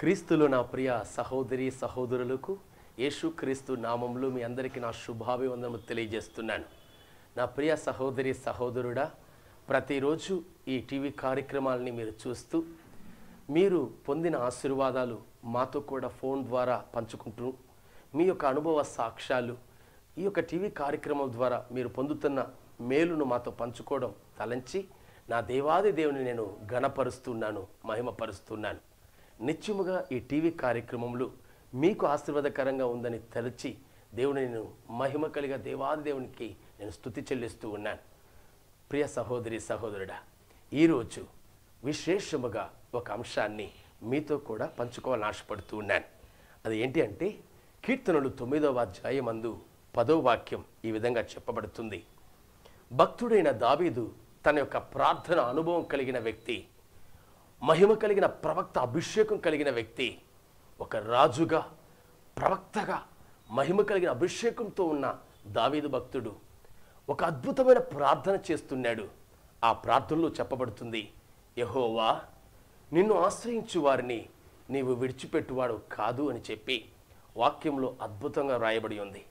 క్రీస్తులు నా ప్రియ సహోదరి సహోదరులకు క్రీస్తు నామంలో మీ అందరికీ నా శుభాభివందనము తెలియజేస్తున్నాను నా ప్రియ సహోదరి సహోదరుడా ప్రతిరోజు ఈ టీవీ కార్యక్రమాలని మీరు చూస్తూ మీరు పొందిన ఆశీర్వాదాలు మాతో కూడా ఫోన్ ద్వారా పంచుకుంటూ మీ యొక్క అనుభవ సాక్ష్యాలు ఈ యొక్క టీవీ కార్యక్రమం ద్వారా మీరు పొందుతున్న మేలును మాతో పంచుకోవడం తలంచి నా దేవాది దేవుని నేను గణపరుస్తున్నాను మహిమపరుస్తున్నాను నిత్యముగా ఈ టీవీ కార్యక్రమంలో మీకు ఆశీర్వాదకరంగా ఉందని తలచి దేవుని నేను మహిమ కలిగ దేవాది దేవునికి నేను స్థుతి చెల్లిస్తూ ఉన్నాను ప్రియ సహోదరి సహోదరుడా ఈరోజు విశేషముగా ఒక అంశాన్ని మీతో కూడా పంచుకోవాలని ఆశపడుతూ ఉన్నాను అది ఏంటి అంటే కీర్తనలు తొమ్మిదవ అధ్యాయం అందు పదో వాక్యం ఈ విధంగా చెప్పబడుతుంది భక్తుడైన దావీదు తన యొక్క ప్రార్థన అనుభవం కలిగిన వ్యక్తి మహిమ కలిగిన ప్రవక్త అభిషేకం కలిగిన వ్యక్తి ఒక రాజుగా ప్రవక్తగా మహిమ కలిగిన అభిషేకంతో ఉన్న దావీదు భక్తుడు ఒక అద్భుతమైన ప్రార్థన చేస్తున్నాడు ఆ ప్రార్థనలో చెప్పబడుతుంది యహోవా నిన్ను ఆశ్రయించు వారిని నీవు విడిచిపెట్టువాడు కాదు అని చెప్పి వాక్యంలో అద్భుతంగా రాయబడి ఉంది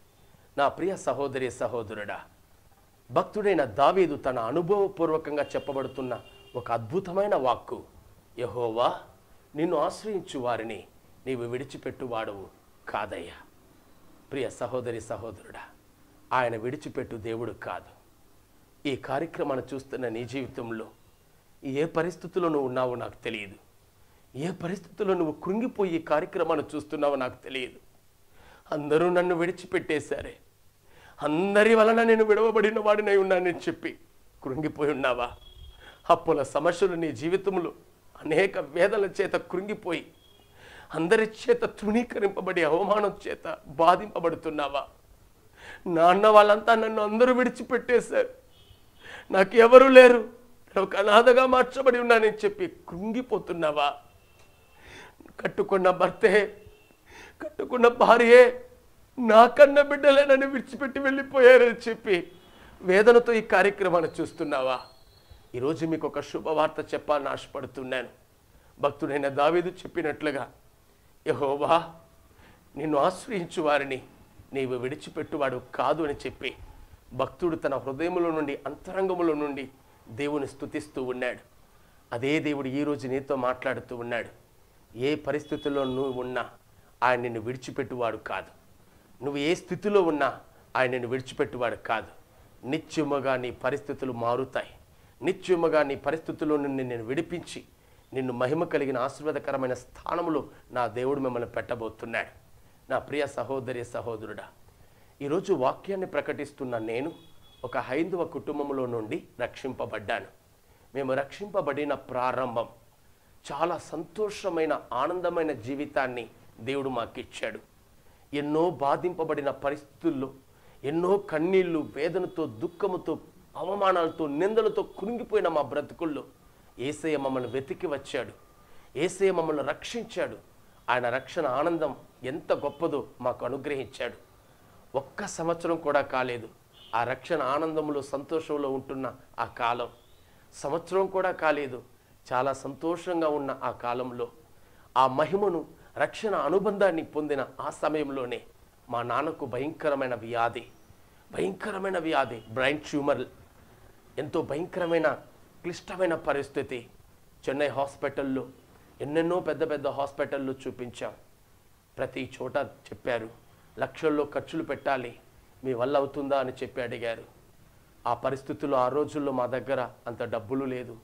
నా ప్రియ సహోదరి సహోదరుడా భక్తుడైన దావీదు తన అనుభవపూర్వకంగా చెప్పబడుతున్న ఒక అద్భుతమైన వాక్కు యహోవా నిన్ను ఆశ్రయించు వారిని నీవు విడిచిపెట్టువాడవు కాదయ్యా ప్రియ సహోదరి సహోదరుడా ఆయన విడిచిపెట్టు దేవుడు కాదు ఈ కార్యక్రమాన్ని చూస్తున్న నీ జీవితంలో ఏ పరిస్థితుల్లో నువ్వు ఉన్నావో నాకు తెలియదు ఏ పరిస్థితుల్లో నువ్వు కృంగిపోయి కార్యక్రమాన్ని చూస్తున్నావో నాకు తెలియదు అందరూ నన్ను విడిచిపెట్టేశారే అందరి వలన నేను విడవబడిన వాడినై ఉన్నానని చెప్పి కృంగిపోయి ఉన్నావా అప్పుల సమస్యలు నీ జీవితంలో అనేక వేదల చేత కృంగిపోయి అందరి చేత తృణీకరింపబడి అవమానం చేత బాధింపబడుతున్నావా నాన్న వాళ్ళంతా నన్ను అందరూ విడిచిపెట్టేశారు నాకు ఎవరు లేరు ఒక అనాథగా మార్చబడి ఉన్నానని చెప్పి కృంగిపోతున్నావా కట్టుకున్న భర్తే కట్టుకున్న భార్యే నాకన్న బిడ్డలేనని విడిచిపెట్టి వెళ్ళిపోయారని చెప్పి వేదనతో ఈ కార్యక్రమాన్ని చూస్తున్నావా ఈరోజు మీకు ఒక శుభవార్త చెప్పాలని ఆశపడుతున్నాను భక్తుడైన దావేదు చెప్పినట్లుగా యహోవా నిన్ను ఆశ్రయించు వారిని నీవు విడిచిపెట్టువాడు కాదు అని చెప్పి భక్తుడు తన హృదయములో నుండి అంతరంగములో నుండి దేవుని స్థుతిస్తూ ఉన్నాడు అదే దేవుడు ఈరోజు నీతో మాట్లాడుతూ ఉన్నాడు ఏ పరిస్థితుల్లో నువ్వు ఉన్నా ఆయన నిన్ను విడిచిపెట్టువాడు కాదు నువ్వు ఏ స్థితిలో ఉన్నా ఆయన నిన్ను విడిచిపెట్టువాడు కాదు నిత్యముగా నీ పరిస్థితులు మారుతాయి నిత్యముగా నీ పరిస్థితుల్లో నుండి నేను విడిపించి నిన్ను మహిమ కలిగిన ఆశీర్వాదకరమైన స్థానంలో నా దేవుడు మిమ్మల్ని పెట్టబోతున్నాడు నా ప్రియ సహోదరి సహోదరుడా ఈరోజు వాక్యాన్ని ప్రకటిస్తున్న నేను ఒక హైందవ కుటుంబంలో నుండి రక్షింపబడ్డాను మేము రక్షింపబడిన ప్రారంభం చాలా సంతోషమైన ఆనందమైన జీవితాన్ని దేవుడు మాకిచ్చాడు ఎన్నో బాధింపబడిన పరిస్థితుల్లో ఎన్నో కన్నీళ్లు వేదనతో దుఃఖముతో అవమానాలతో నిందలతో కృంగిపోయిన మా బ్రతుకుల్లో ఏసయ్య మమ్మల్ని వెతికి వచ్చాడు ఏసయ్య మమ్మల్ని రక్షించాడు ఆయన రక్షణ ఆనందం ఎంత గొప్పదో మాకు అనుగ్రహించాడు ఒక్క సంవత్సరం కూడా కాలేదు ఆ రక్షణ ఆనందంలో సంతోషంలో ఉంటున్న ఆ కాలం సంవత్సరం కూడా కాలేదు చాలా సంతోషంగా ఉన్న ఆ కాలంలో ఆ మహిమను రక్షణ అనుబంధాన్ని పొందిన ఆ సమయంలోనే మా నాన్నకు భయంకరమైన వ్యాధి భయంకరమైన వ్యాధి బ్రైన్ ట్యూమర్ ఎంతో భయంకరమైన క్లిష్టమైన పరిస్థితి చెన్నై హాస్పిటల్లో ఎన్నెన్నో పెద్ద పెద్ద హాస్పిటల్లో చూపించాం ప్రతి చోట చెప్పారు లక్షల్లో ఖర్చులు పెట్టాలి మీ వల్ల అవుతుందా అని చెప్పి అడిగారు ఆ పరిస్థితుల్లో ఆ రోజుల్లో మా దగ్గర అంత డబ్బులు లేదు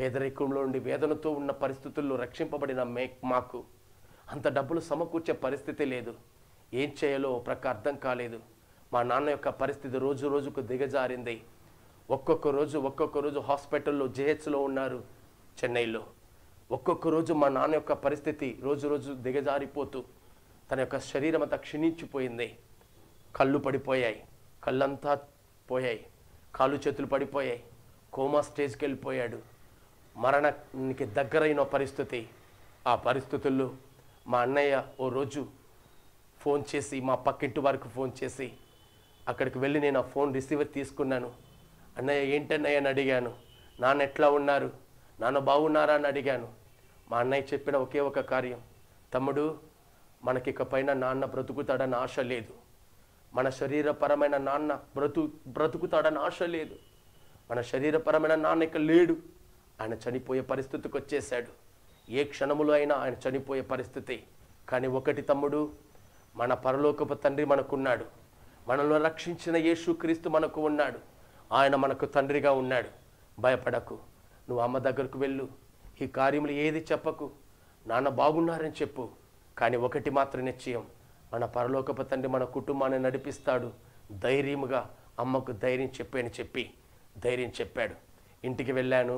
పేదరికంలో ఉండి వేదనతో ఉన్న పరిస్థితుల్లో రక్షింపబడిన మే మాకు అంత డబ్బులు సమకూర్చే పరిస్థితి లేదు ఏం చేయాలో ప్రక్క అర్థం కాలేదు మా నాన్న యొక్క పరిస్థితి రోజు రోజుకు దిగజారింది ఒక్కొక్క రోజు ఒక్కొక్క రోజు హాస్పిటల్లో జేహెచ్లో ఉన్నారు చెన్నైలో ఒక్కొక్క రోజు మా నాన్న యొక్క పరిస్థితి రోజు రోజు దిగజారిపోతూ తన యొక్క శరీరం అంతా క్షీణించిపోయింది కళ్ళు పడిపోయాయి కళ్ళంతా పోయాయి కాలు చేతులు పడిపోయాయి కోమా స్టేజ్కి వెళ్ళిపోయాడు మరణానికి దగ్గరైన పరిస్థితి ఆ పరిస్థితుల్లో మా అన్నయ్య ఓ రోజు ఫోన్ చేసి మా పక్కింటి వారికి ఫోన్ చేసి అక్కడికి వెళ్ళి నేను ఆ ఫోన్ రిసీవర్ తీసుకున్నాను అన్నయ్య ఏంటన్నయ్య అని అడిగాను నాన్న ఎట్లా ఉన్నారు నాన్న బాగున్నారా అని అడిగాను మా అన్నయ్య చెప్పిన ఒకే ఒక కార్యం తమ్ముడు మనకికపైన నాన్న బ్రతుకుతాడని ఆశ లేదు మన శరీరపరమైన నాన్న బ్రతు బ్రతుకుతాడని ఆశ లేదు మన శరీరపరమైన నాన్న ఇక లేడు ఆయన చనిపోయే పరిస్థితికి వచ్చేసాడు ఏ క్షణములో అయినా ఆయన చనిపోయే పరిస్థితి కానీ ఒకటి తమ్ముడు మన పరలోకపు తండ్రి మనకున్నాడు మనలో రక్షించిన యేసుక్రీస్తు మనకు ఉన్నాడు ఆయన మనకు తండ్రిగా ఉన్నాడు భయపడకు నువ్వు అమ్మ దగ్గరకు వెళ్ళు ఈ కార్యములు ఏది చెప్పకు నాన్న బాగున్నారని చెప్పు కానీ ఒకటి మాత్రం నిశ్చయం మన పరలోకపు తండ్రి మన కుటుంబాన్ని నడిపిస్తాడు ధైర్యముగా అమ్మకు ధైర్యం చెప్పని చెప్పి ధైర్యం చెప్పాడు ఇంటికి వెళ్ళాను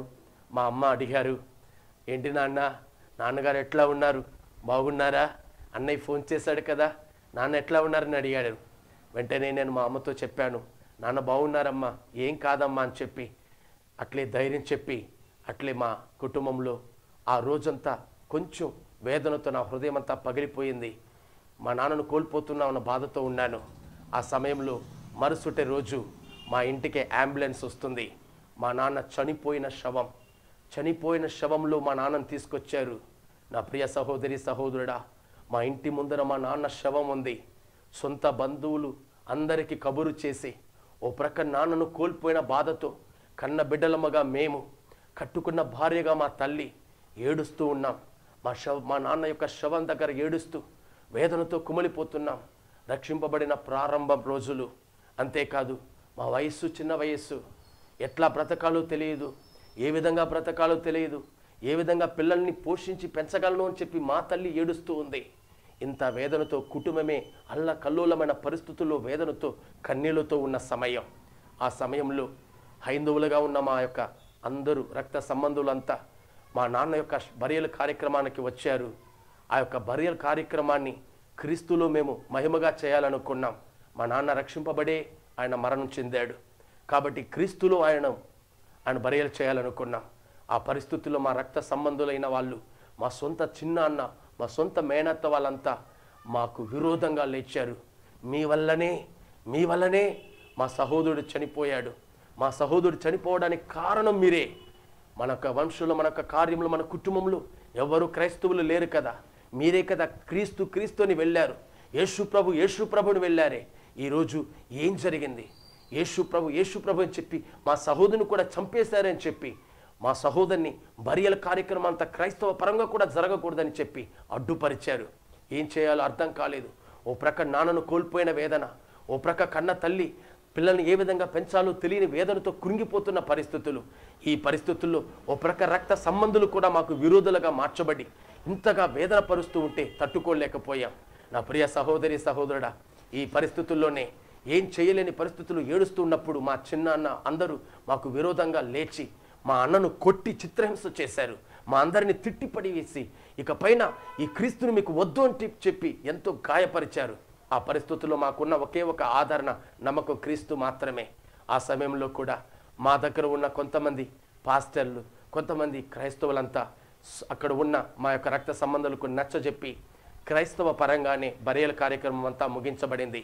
మా అమ్మ అడిగారు ఏంటి నాన్న నాన్నగారు ఎట్లా ఉన్నారు బాగున్నారా అన్నయ్య ఫోన్ చేశాడు కదా నాన్న ఎట్లా ఉన్నారని అడిగాడు వెంటనే నేను మా అమ్మతో చెప్పాను నాన్న బాగున్నారమ్మా ఏం కాదమ్మా అని చెప్పి అట్లే ధైర్యం చెప్పి అట్లే మా కుటుంబంలో ఆ రోజంతా కొంచెం వేదనతో నా హృదయం అంతా పగిలిపోయింది మా నాన్నను ఉన్న బాధతో ఉన్నాను ఆ సమయంలో మరుసటి రోజు మా ఇంటికి అంబులెన్స్ వస్తుంది మా నాన్న చనిపోయిన శవం చనిపోయిన శవంలో మా నాన్నను తీసుకొచ్చారు నా ప్రియ సహోదరి సహోదరుడా మా ఇంటి ముందర మా నాన్న శవం ఉంది సొంత బంధువులు అందరికీ కబురు చేసి ఓ ప్రక్క నాన్నను కోల్పోయిన బాధతో కన్న బిడ్డలమ్మగా మేము కట్టుకున్న భార్యగా మా తల్లి ఏడుస్తూ ఉన్నాం మా శవ మా నాన్న యొక్క శవం దగ్గర ఏడుస్తూ వేదనతో కుమిలిపోతున్నాం రక్షింపబడిన ప్రారంభం రోజులు అంతేకాదు మా వయస్సు చిన్న వయస్సు ఎట్లా బ్రతకాలో తెలియదు ఏ విధంగా బ్రతకాలో తెలియదు ఏ విధంగా పిల్లల్ని పోషించి పెంచగలను అని చెప్పి మా తల్లి ఏడుస్తూ ఉంది ఇంత వేదనతో కుటుంబమే కల్లోలమైన పరిస్థితుల్లో వేదనతో కన్నీళ్లతో ఉన్న సమయం ఆ సమయంలో హైందవులుగా ఉన్న మా యొక్క అందరూ రక్త సంబంధులంతా మా నాన్న యొక్క బరియల కార్యక్రమానికి వచ్చారు ఆ యొక్క బరియల్ కార్యక్రమాన్ని క్రీస్తులో మేము మహిమగా చేయాలనుకున్నాం మా నాన్న రక్షింపబడే ఆయన మరణం చెందాడు కాబట్టి క్రీస్తులో ఆయన ఆయన బరియలు చేయాలనుకున్నాం ఆ పరిస్థితుల్లో మా రక్త సంబంధులైన వాళ్ళు మా సొంత చిన్న అన్న మా సొంత మేనత్త వాళ్ళంతా మాకు విరోధంగా లేచారు మీ వల్లనే మీ వల్లనే మా సహోదరుడు చనిపోయాడు మా సహోదరుడు చనిపోవడానికి కారణం మీరే మన యొక్క వంశులు మన యొక్క కార్యములు మన కుటుంబంలో ఎవరు క్రైస్తవులు లేరు కదా మీరే కదా క్రీస్తు క్రీస్తుని వెళ్ళారు యేసు ప్రభు యేసు ప్రభుని వెళ్ళారే ఈరోజు ఏం జరిగింది యేసు ప్రభు యేసు ప్రభు అని చెప్పి మా సహోదరుని కూడా చంపేశారని చెప్పి మా సహోదరిని బరియల కార్యక్రమం అంత క్రైస్తవ పరంగా కూడా జరగకూడదని చెప్పి అడ్డుపరిచారు ఏం చేయాలో అర్థం కాలేదు ఓ ప్రక్క నాన్నను కోల్పోయిన వేదన ఓ ప్రక్క కన్న తల్లి పిల్లల్ని ఏ విధంగా పెంచాలో తెలియని వేదనతో కృంగిపోతున్న పరిస్థితులు ఈ పరిస్థితుల్లో ఓ ప్రక్క రక్త సంబంధులు కూడా మాకు విరోధులుగా మార్చబడి ఇంతగా వేదన పరుస్తూ ఉంటే తట్టుకోలేకపోయాం నా ప్రియ సహోదరి సహోదరుడా ఈ పరిస్థితుల్లోనే ఏం చేయలేని పరిస్థితులు ఏడుస్తున్నప్పుడు మా చిన్నాన్న అందరూ మాకు విరోధంగా లేచి మా అన్నను కొట్టి చిత్రహింస చేశారు మా అందరిని తిట్టిపడి వేసి ఇక పైన ఈ క్రీస్తుని మీకు వద్దు అని చెప్పి ఎంతో గాయపరిచారు ఆ పరిస్థితుల్లో మాకున్న ఒకే ఒక ఆదరణ నమ్మకం క్రీస్తు మాత్రమే ఆ సమయంలో కూడా మా దగ్గర ఉన్న కొంతమంది పాస్టర్లు కొంతమంది క్రైస్తవులంతా అక్కడ ఉన్న మా యొక్క రక్త సంబంధాలకు నచ్చజెప్పి క్రైస్తవ పరంగానే బరియల కార్యక్రమం అంతా ముగించబడింది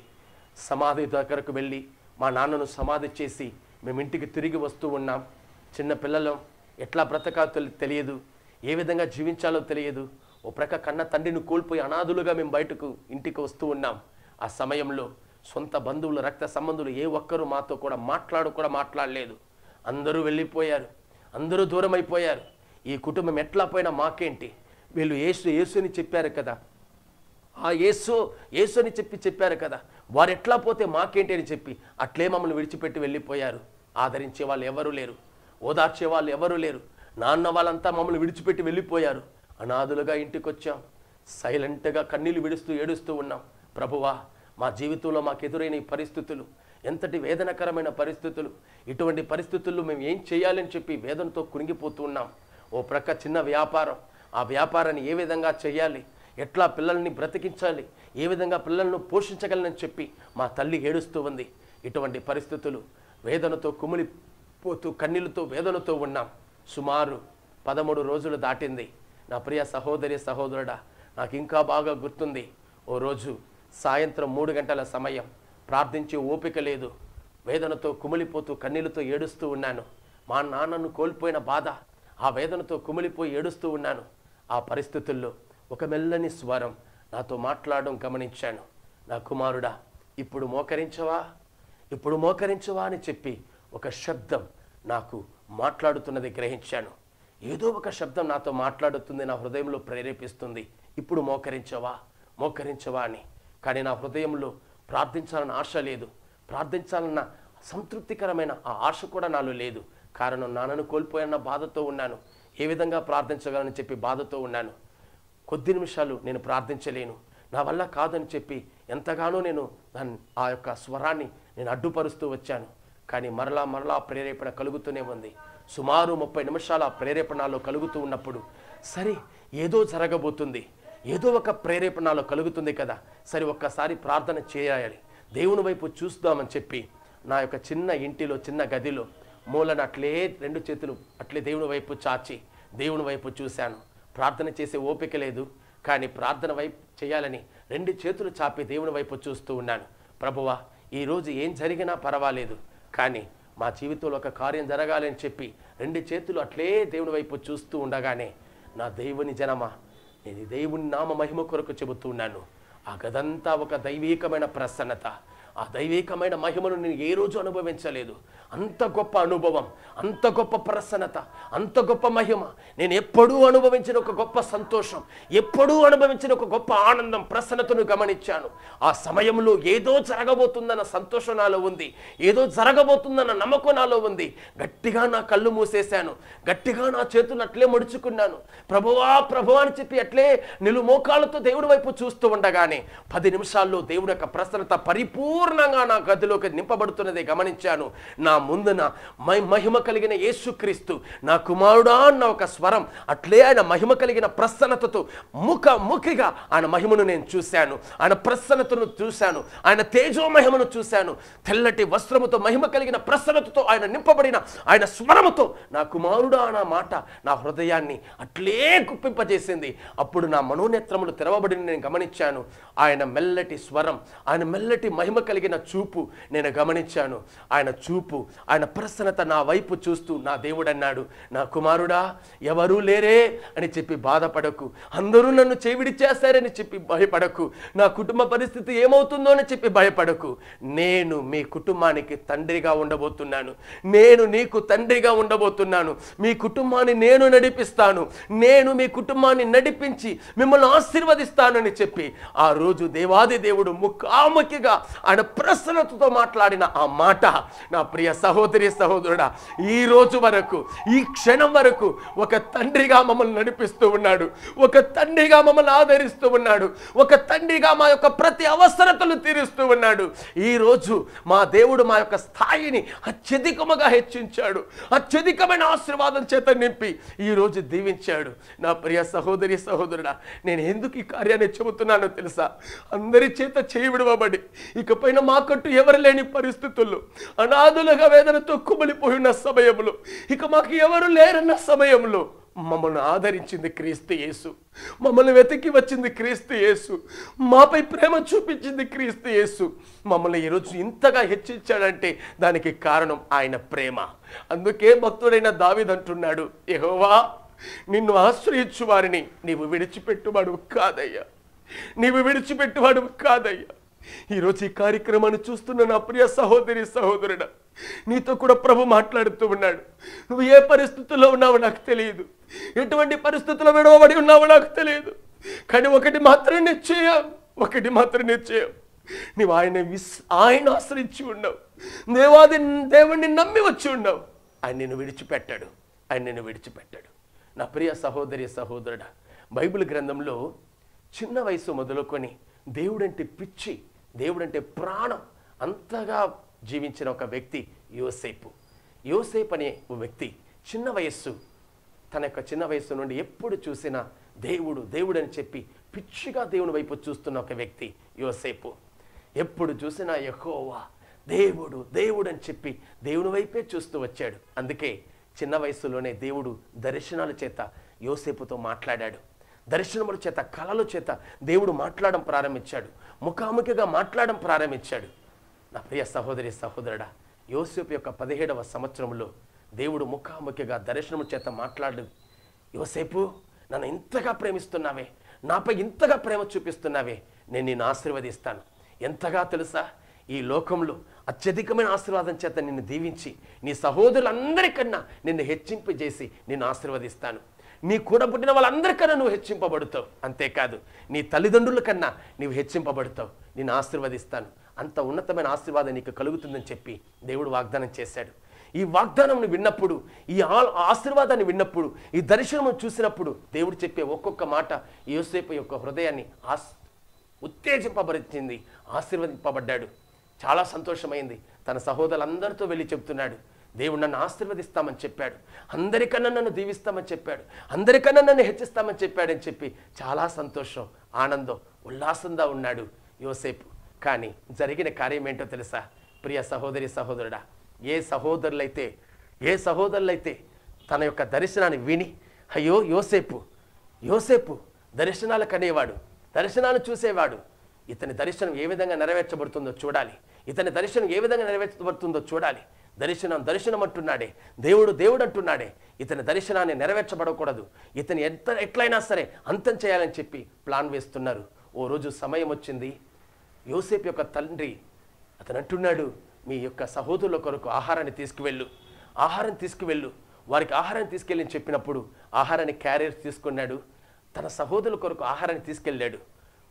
సమాధి దగ్గరకు వెళ్ళి మా నాన్నను సమాధి చేసి మేము ఇంటికి తిరిగి వస్తూ ఉన్నాం చిన్న పిల్లలం ఎట్లా బ్రతకా తెలియదు ఏ విధంగా జీవించాలో తెలియదు ఓ ప్రక్క కన్న తండ్రిని కోల్పోయి అనాథులుగా మేము బయటకు ఇంటికి వస్తూ ఉన్నాం ఆ సమయంలో సొంత బంధువులు రక్త సంబంధులు ఏ ఒక్కరూ మాతో కూడా మాట్లాడు కూడా మాట్లాడలేదు అందరూ వెళ్ళిపోయారు అందరూ దూరం అయిపోయారు ఈ కుటుంబం ఎట్లా పోయినా మాకేంటి వీళ్ళు ఏసు ఏసు అని చెప్పారు కదా ఆ ఏసు ఏసు అని చెప్పి చెప్పారు కదా వారు ఎట్లా పోతే మాకేంటి అని చెప్పి అట్లే మమ్మల్ని విడిచిపెట్టి వెళ్ళిపోయారు ఆదరించే వాళ్ళు ఎవరూ లేరు ఓదార్చే వాళ్ళు ఎవరూ లేరు నాన్న వాళ్ళంతా మమ్మల్ని విడిచిపెట్టి వెళ్ళిపోయారు అనాథులుగా ఇంటికి వచ్చాం సైలెంట్గా కన్నీళ్ళు విడుస్తూ ఏడుస్తూ ఉన్నాం ప్రభువా మా జీవితంలో మాకు ఎదురైన ఈ పరిస్థితులు ఎంతటి వేదనకరమైన పరిస్థితులు ఇటువంటి పరిస్థితుల్లో మేము ఏం చేయాలని చెప్పి వేదనతో కురింగిపోతూ ఉన్నాం ఓ ప్రక్క చిన్న వ్యాపారం ఆ వ్యాపారాన్ని ఏ విధంగా చేయాలి ఎట్లా పిల్లల్ని బ్రతికించాలి ఏ విధంగా పిల్లలను పోషించగలనని చెప్పి మా తల్లి ఏడుస్తూ ఉంది ఇటువంటి పరిస్థితులు వేదనతో కుమిలి పోతూ కన్నీళ్లతో వేదనతో ఉన్నాం సుమారు పదమూడు రోజులు దాటింది నా ప్రియ సహోదరి సహోదరుడా నాకు ఇంకా బాగా గుర్తుంది ఓ రోజు సాయంత్రం మూడు గంటల సమయం ప్రార్థించే ఓపిక లేదు వేదనతో కుమిలిపోతూ కన్నీళ్లతో ఏడుస్తూ ఉన్నాను మా నాన్నను కోల్పోయిన బాధ ఆ వేదనతో కుమిలిపోయి ఏడుస్తూ ఉన్నాను ఆ పరిస్థితుల్లో ఒక మెల్లని స్వరం నాతో మాట్లాడడం గమనించాను నా కుమారుడా ఇప్పుడు మోకరించవా ఇప్పుడు మోకరించవా అని చెప్పి ఒక శబ్దం నాకు మాట్లాడుతున్నది గ్రహించాను ఏదో ఒక శబ్దం నాతో మాట్లాడుతుంది నా హృదయంలో ప్రేరేపిస్తుంది ఇప్పుడు మోకరించవా మోకరించవా అని కానీ నా హృదయంలో ప్రార్థించాలన్న ఆశ లేదు ప్రార్థించాలన్న సంతృప్తికరమైన ఆ ఆశ కూడా నాలో లేదు కారణం నాన్నను కోల్పోయన్న బాధతో ఉన్నాను ఏ విధంగా ప్రార్థించగలని చెప్పి బాధతో ఉన్నాను కొద్ది నిమిషాలు నేను ప్రార్థించలేను నా వల్ల కాదని చెప్పి ఎంతగానో నేను దాన్ని ఆ యొక్క స్వరాన్ని నేను అడ్డుపరుస్తూ వచ్చాను కానీ మరలా మరలా ప్రేరేపణ కలుగుతూనే ఉంది సుమారు ముప్పై నిమిషాల ప్రేరేపణలో కలుగుతూ ఉన్నప్పుడు సరే ఏదో జరగబోతుంది ఏదో ఒక ప్రేరేపణలో కలుగుతుంది కదా సరే ఒక్కసారి ప్రార్థన చేయాలి దేవుని వైపు చూస్తామని చెప్పి నా యొక్క చిన్న ఇంటిలో చిన్న గదిలో మూలను అట్లే రెండు చేతులు అట్లే దేవుని వైపు చాచి దేవుని వైపు చూశాను ప్రార్థన చేసే ఓపిక లేదు కానీ ప్రార్థన వైపు చేయాలని రెండు చేతులు చాపి దేవుని వైపు చూస్తూ ఉన్నాను ప్రభువా ఈరోజు ఏం జరిగినా పర్వాలేదు కానీ మా జీవితంలో ఒక కార్యం జరగాలని చెప్పి రెండు చేతులు అట్లే దేవుని వైపు చూస్తూ ఉండగానే నా దేవుని జనమా నేను దేవుని నామ మహిమ కొరకు చెబుతున్నాను ఆ గదంతా ఒక దైవీకమైన ప్రసన్నత ఆ దైవికమైన మహిమను నేను ఏ రోజు అనుభవించలేదు అంత గొప్ప అనుభవం అంత గొప్ప ప్రసన్నత అంత గొప్ప మహిమ నేను ఎప్పుడూ అనుభవించిన ఒక గొప్ప సంతోషం ఎప్పుడూ అనుభవించిన ఒక గొప్ప ఆనందం ప్రసన్నతను గమనించాను ఆ సమయంలో ఏదో జరగబోతుందన్న సంతోషం నాలో ఉంది ఏదో జరగబోతుందన్న నమ్మకం నాలో ఉంది గట్టిగా నా కళ్ళు మూసేశాను గట్టిగా నా చేతులు అట్లే ముడుచుకున్నాను ప్రభువా ప్రభు అని చెప్పి అట్లే నిలుమోకాలతో దేవుడి వైపు చూస్తూ ఉండగానే పది నిమిషాల్లో దేవుడి యొక్క ప్రసన్నత పరిపూర్ణ సంపూర్ణంగా నా గదిలోకి నింపబడుతున్నది గమనించాను నా ముందున మై మహిమ కలిగిన యేసుక్రీస్తు నా కుమారుడా అన్న ఒక స్వరం అట్లే ఆయన మహిమ కలిగిన ప్రసన్నతతో ముఖ ముఖిగా ఆయన మహిమను నేను చూశాను ఆయన ప్రసన్నతను చూశాను ఆయన తేజో మహిమను చూశాను తెల్లటి వస్త్రముతో మహిమ కలిగిన ప్రసన్నతతో ఆయన నింపబడిన ఆయన స్వరముతో నా కుమారుడా నా మాట నా హృదయాన్ని అట్లే గుప్పింపజేసింది అప్పుడు నా మనోనేత్రములు తెరవబడిన నేను గమనించాను ఆయన మెల్లటి స్వరం ఆయన మెల్లటి మహిమ కలిగిన చూపు నేను గమనించాను ఆయన చూపు ఆయన ప్రసన్నత నా వైపు చూస్తూ నా దేవుడు అన్నాడు నా కుమారుడా ఎవరూ లేరే అని చెప్పి బాధపడకు అందరూ నన్ను చేవిడి చేస్తారని చెప్పి భయపడకు నా కుటుంబ పరిస్థితి ఏమవుతుందో అని చెప్పి భయపడకు నేను మీ కుటుంబానికి తండ్రిగా ఉండబోతున్నాను నేను నీకు తండ్రిగా ఉండబోతున్నాను మీ కుటుంబాన్ని నేను నడిపిస్తాను నేను మీ కుటుంబాన్ని నడిపించి మిమ్మల్ని ఆశీర్వదిస్తానని చెప్పి ఆ రోజు దేవాది దేవుడు ముఖాముఖిగా ఆయన ఆయన ప్రసన్నతతో మాట్లాడిన ఆ మాట నా ప్రియ సహోదరి సహోదరుడా ఈ రోజు వరకు ఈ క్షణం వరకు ఒక తండ్రిగా మమ్మల్ని నడిపిస్తూ ఉన్నాడు ఒక తండ్రిగా మమ్మల్ని ఆదరిస్తూ ఉన్నాడు ఒక తండ్రిగా మా యొక్క ప్రతి అవసరతలు తీరుస్తూ ఉన్నాడు ఈరోజు మా దేవుడు మా యొక్క స్థాయిని అత్యధికముగా హెచ్చించాడు అత్యధికమైన ఆశీర్వాదం చేత నింపి ఈరోజు దీవించాడు నా ప్రియ సహోదరి సహోదరుడా నేను ఎందుకు ఈ కార్యాన్ని చెబుతున్నానో తెలుసా అందరి చేత చేయబడవబడి ఇకపై ఆయన మాకంటూ ఎవరు లేని పరిస్థితులు అనాథులుగా వేదనతో ఉన్న సమయంలో ఇక మాకు ఎవరు లేరన్న సమయంలో మమ్మల్ని ఆదరించింది క్రీస్తు యేసు మమ్మల్ని వెతికి వచ్చింది క్రీస్తు యేసు మాపై ప్రేమ చూపించింది క్రీస్తు యేసు మమ్మల్ని ఈరోజు ఇంతగా హెచ్చించాడంటే దానికి కారణం ఆయన ప్రేమ అందుకే భక్తుడైన దావిదంటున్నాడు యహోవా నిన్ను ఆశ్రయించు వారిని నీవు విడిచిపెట్టువాడు కాదయ్యా నీవు విడిచిపెట్టువాడు కాదయ్యా ఈరోజు ఈ కార్యక్రమాన్ని చూస్తున్న నా ప్రియ సహోదరి సహోదరుడ నీతో కూడా ప్రభు మాట్లాడుతూ ఉన్నాడు నువ్వు ఏ పరిస్థితుల్లో ఉన్నావో నాకు తెలియదు ఎటువంటి పరిస్థితుల్లో విడవబడి ఉన్నావో నాకు తెలియదు కానీ ఒకటి మాత్రం నిశ్చయం ఒకటి మాత్రం నిశ్చయం నువ్వు ఆయన విస్ ఆయన ఆశ్రయించి ఉండవు దేవాది దేవుణ్ణి నమ్మి వచ్చి ఉండవు ఆయన నిన్ను విడిచిపెట్టాడు ఆయన నిన్ను విడిచిపెట్టాడు నా ప్రియ సహోదరి సహోదరుడ బైబిల్ గ్రంథంలో చిన్న వయసు మొదలుకొని దేవుడంటే పిచ్చి దేవుడు అంటే ప్రాణం అంతగా జీవించిన ఒక వ్యక్తి యోసేపు యోసేపు అనే ఓ వ్యక్తి చిన్న వయస్సు తన యొక్క చిన్న వయస్సు నుండి ఎప్పుడు చూసినా దేవుడు దేవుడు అని చెప్పి పిచ్చిగా దేవుని వైపు చూస్తున్న ఒక వ్యక్తి యోసేపు ఎప్పుడు చూసినా యహోవా దేవుడు దేవుడు అని చెప్పి దేవుని వైపే చూస్తూ వచ్చాడు అందుకే చిన్న వయసులోనే దేవుడు దర్శనాల చేత యోసేపుతో మాట్లాడాడు దర్శనముల చేత కళల చేత దేవుడు మాట్లాడడం ప్రారంభించాడు ముఖాముఖిగా మాట్లాడడం ప్రారంభించాడు నా ప్రియ సహోదరి సహోదరుడా యోసేపు యొక్క పదిహేడవ సంవత్సరంలో దేవుడు ముఖాముఖిగా దర్శనము చేత మాట్లాడు యోసేపు నన్ను ఇంతగా ప్రేమిస్తున్నావే నాపై ఇంతగా ప్రేమ చూపిస్తున్నావే నేను నిన్ను ఆశీర్వదిస్తాను ఎంతగా తెలుసా ఈ లోకంలో అత్యధికమైన ఆశీర్వాదం చేత నిన్ను దీవించి నీ సహోదరులందరికన్నా నిన్ను హెచ్చింపజేసి నిన్ను ఆశీర్వదిస్తాను నీ కూడ పుట్టిన వాళ్ళందరికన్నా నువ్వు హెచ్చింపబడుతావు అంతేకాదు నీ తల్లిదండ్రుల కన్నా నీవు హెచ్చింపబడతావు నేను ఆశీర్వదిస్తాను అంత ఉన్నతమైన ఆశీర్వాదం నీకు కలుగుతుందని చెప్పి దేవుడు వాగ్దానం చేశాడు ఈ వాగ్దానం విన్నప్పుడు ఈ ఆశీర్వాదాన్ని విన్నప్పుడు ఈ దర్శనం చూసినప్పుడు దేవుడు చెప్పే ఒక్కొక్క మాట యోసేపు యొక్క హృదయాన్ని ఆస్ ఉత్తేజింపబరిచింది ఆశీర్వదింపబడ్డాడు చాలా సంతోషమైంది తన సహోదరులందరితో వెళ్ళి చెప్తున్నాడు దేవుడు నన్ను ఆశీర్వదిస్తామని చెప్పాడు అందరికన్నా నన్ను దీవిస్తామని చెప్పాడు అందరికన్నా నన్ను హెచ్చిస్తామని చెప్పాడని చెప్పి చాలా సంతోషం ఆనందం ఉల్లాసంగా ఉన్నాడు యోసేపు కానీ జరిగిన కార్యం ఏంటో తెలుసా ప్రియ సహోదరి సహోదరుడా ఏ సహోదరులైతే ఏ సహోదరులైతే తన యొక్క దర్శనాన్ని విని అయ్యో యోసేపు యోసేపు దర్శనాలు కనేవాడు దర్శనాలు చూసేవాడు ఇతని దర్శనం ఏ విధంగా నెరవేర్చబడుతుందో చూడాలి ఇతని దర్శనం ఏ విధంగా నెరవేర్చబడుతుందో చూడాలి దర్శనం దర్శనం అంటున్నాడే దేవుడు దేవుడు అంటున్నాడే ఇతని దర్శనాన్ని నెరవేర్చబడకూడదు ఇతని ఎంత ఎట్లయినా సరే అంతం చేయాలని చెప్పి ప్లాన్ వేస్తున్నారు ఓ రోజు సమయం వచ్చింది యోసేపు యొక్క తండ్రి అతను అంటున్నాడు మీ యొక్క సహోదరుల కొరకు ఆహారాన్ని తీసుకువెళ్ళు ఆహారం తీసుకువెళ్ళు వారికి ఆహారాన్ని తీసుకెళ్ళని చెప్పినప్పుడు ఆహారాన్ని క్యారియర్ తీసుకున్నాడు తన సహోదరుల కొరకు ఆహారాన్ని తీసుకెళ్ళాడు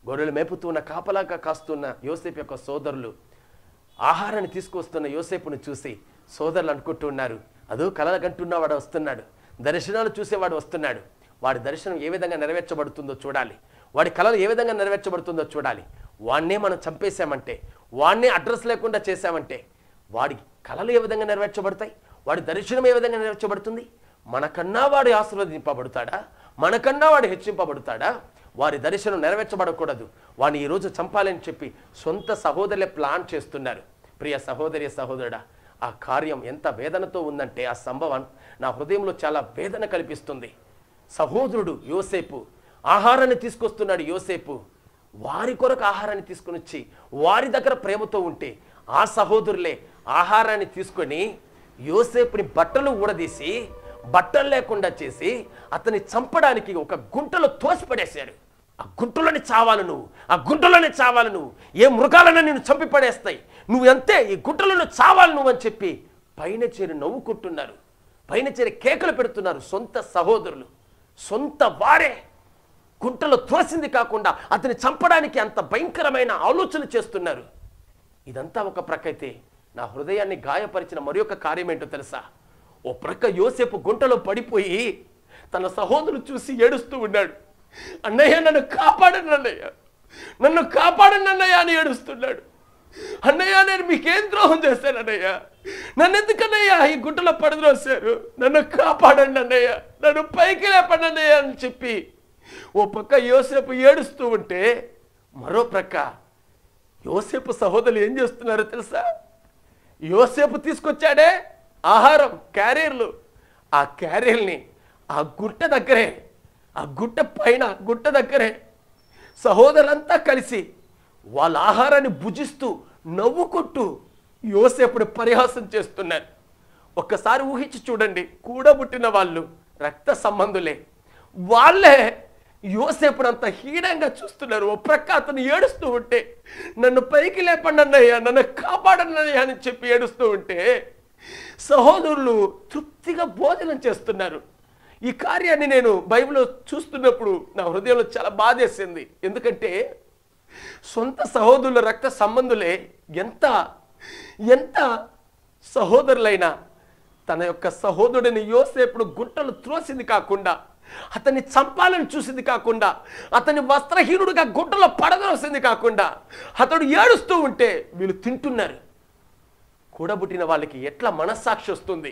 గొర్రెలు మేపుతున్న కాపలాగా కాస్తున్న యోసేపు యొక్క సోదరులు ఆహారాన్ని తీసుకువస్తున్న యోసేపును చూసి సోదరులు అనుకుంటూ ఉన్నారు అదో వాడు వస్తున్నాడు దర్శనాలు చూసేవాడు వస్తున్నాడు వాడి దర్శనం ఏ విధంగా నెరవేర్చబడుతుందో చూడాలి వాడి కళలు ఏ విధంగా నెరవేర్చబడుతుందో చూడాలి వాడినే మనం చంపేశామంటే వాడినే అడ్రస్ లేకుండా చేశామంటే వాడి కళలు ఏ విధంగా నెరవేర్చబడతాయి వాడి దర్శనం ఏ విధంగా నెరవేర్చబడుతుంది మనకన్నా వాడు ఆశీర్వదింపబడతాడా మనకన్నా వాడు హెచ్చింపబడతాడా వారి దర్శనం నెరవేర్చబడకూడదు వాడిని ఈరోజు చంపాలని చెప్పి సొంత సహోదరులే ప్లాన్ చేస్తున్నారు ప్రియ సహోదరి సహోదరుడా ఆ కార్యం ఎంత వేదనతో ఉందంటే ఆ సంభవం నా హృదయంలో చాలా వేదన కల్పిస్తుంది సహోదరుడు యోసేపు ఆహారాన్ని తీసుకొస్తున్నాడు యోసేపు వారి కొరకు ఆహారాన్ని తీసుకుని వచ్చి వారి దగ్గర ప్రేమతో ఉంటే ఆ సహోదరులే ఆహారాన్ని తీసుకొని యోసేపుని బట్టలు ఊడదీసి బట్టలు లేకుండా చేసి అతన్ని చంపడానికి ఒక గుంటలో తోసిపడేశారు ఆ గుంటలని చావాలి నువ్వు ఆ గుంటలని చావాలి నువ్వు ఏ మృగాలను నేను చంపిపడేస్తాయి నువ్వు అంతే ఈ గుంటలను చావాలి నువ్వు అని చెప్పి పైన చేరి నవ్వుకుంటున్నారు పైన చేరి కేకలు పెడుతున్నారు సొంత సహోదరులు సొంత వారే గుంటలో తులసింది కాకుండా అతని చంపడానికి అంత భయంకరమైన ఆలోచన చేస్తున్నారు ఇదంతా ఒక ప్రకైతే నా హృదయాన్ని గాయపరిచిన మరి కార్యం ఏంటో తెలుసా ఓ ప్రక్క యోసేపు గుంటలో పడిపోయి తన సహోదరుడు చూసి ఏడుస్తూ ఉన్నాడు అన్నయ్య నన్ను కాపాడండి అన్నయ్య నన్ను కాపాడండి అన్నయ్య అని ఏడుస్తున్నాడు అన్నయ్య నేను మీకేం ద్రోహం చేశాను అన్నయ్య నన్ను ఎందుకన్నయ్యా ఈ గుట్టలో పడద్రోసారు నన్ను కాపాడండి అన్నయ్య నన్ను పైకి లేపండి అన్నయ్య అని చెప్పి ఓ పక్క యోసేపు ఏడుస్తూ ఉంటే మరో ప్రక్క యోసేపు సహోదరులు ఏం చేస్తున్నారో తెలుసా యోసేపు తీసుకొచ్చాడే ఆహారం క్యారియర్లు ఆ క్యారియర్ని ఆ గుట్ట దగ్గరే ఆ గుట్ట పైన గుట్ట దగ్గరే సహోదరులంతా కలిసి వాళ్ళ ఆహారాన్ని భుజిస్తూ నవ్వుకుంటూ యోసేపుడు పరిహాసం చేస్తున్నారు ఒక్కసారి ఊహించి చూడండి కూడబుట్టిన వాళ్ళు రక్త సంబంధులే వాళ్ళే యోసేపుడు అంత హీనంగా చూస్తున్నారు ఓ ప్రక్క అతను ఏడుస్తూ ఉంటే నన్ను పైకి లేపండి అన్నయ్యా నన్ను కాపాడన్నయ్యా అని చెప్పి ఏడుస్తూ ఉంటే సహోదరులు తృప్తిగా భోజనం చేస్తున్నారు ఈ కార్యాన్ని నేను బైబిల్లో చూస్తున్నప్పుడు నా హృదయంలో చాలా బాధేసింది ఎందుకంటే సొంత సహోదరుల రక్త సంబంధులే ఎంత ఎంత సహోదరులైన తన యొక్క సహోదరుడిని యోసేపుడు గుట్టలు త్రోసింది కాకుండా అతన్ని చంపాలని చూసింది కాకుండా అతని వస్త్రహీనుడిగా గుడ్డలో పడదోసింది కాకుండా అతడు ఏడుస్తూ ఉంటే వీళ్ళు తింటున్నారు కూడబుట్టిన వాళ్ళకి ఎట్లా మనస్సాక్షి వస్తుంది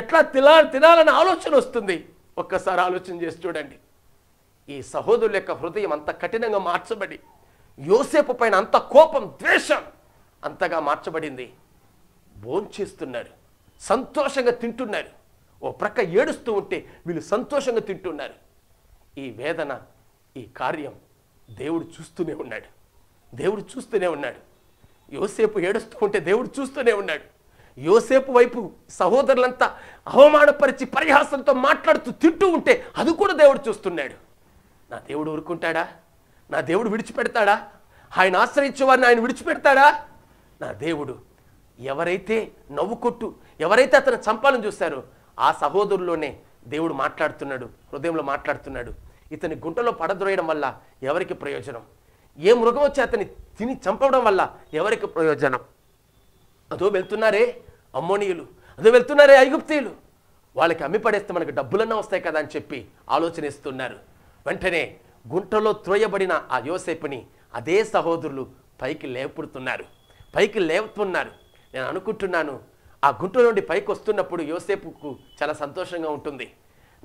ఎట్లా తినా తినాలని ఆలోచన వస్తుంది ఒక్కసారి ఆలోచన చేసి చూడండి ఈ సహోదరుల యొక్క హృదయం అంత కఠినంగా మార్చబడి యోసేపు పైన అంత కోపం ద్వేషం అంతగా మార్చబడింది భోంచేస్తున్నారు సంతోషంగా తింటున్నారు ఓ ప్రక్క ఏడుస్తూ ఉంటే వీళ్ళు సంతోషంగా తింటున్నారు ఈ వేదన ఈ కార్యం దేవుడు చూస్తూనే ఉన్నాడు దేవుడు చూస్తూనే ఉన్నాడు యోసేపు ఏడుస్తూ ఉంటే దేవుడు చూస్తూనే ఉన్నాడు యోసేపు వైపు సహోదరులంతా అవమానపరిచి పరిహాసంతో మాట్లాడుతూ తింటూ ఉంటే అది కూడా దేవుడు చూస్తున్నాడు నా దేవుడు ఊరుకుంటాడా నా దేవుడు విడిచిపెడతాడా ఆయన ఆశ్రయించేవారిని ఆయన విడిచిపెడతాడా నా దేవుడు ఎవరైతే నవ్వుకొట్టు ఎవరైతే అతను చంపాలని చూశారో ఆ సహోదరుల్లోనే దేవుడు మాట్లాడుతున్నాడు హృదయంలో మాట్లాడుతున్నాడు ఇతని గుంటలో పడద్రోయడం వల్ల ఎవరికి ప్రయోజనం ఏ మృగం వచ్చి అతని తిని చంపడం వల్ల ఎవరికి ప్రయోజనం అదో వెళ్తున్నారే అమ్మోనియులు అదే వెళ్తున్నారే ఐగుప్తీయులు వాళ్ళకి అమ్మి పడేస్తే మనకు డబ్బులన్నా వస్తాయి కదా అని చెప్పి ఆలోచనిస్తున్నారు వెంటనే గుంటలో త్రోయబడిన ఆ యోసేపుని అదే సహోదరులు పైకి లేపుడుతున్నారు పైకి లేపుతున్నారు నేను అనుకుంటున్నాను ఆ గుంట నుండి పైకి వస్తున్నప్పుడు యోసేపుకు చాలా సంతోషంగా ఉంటుంది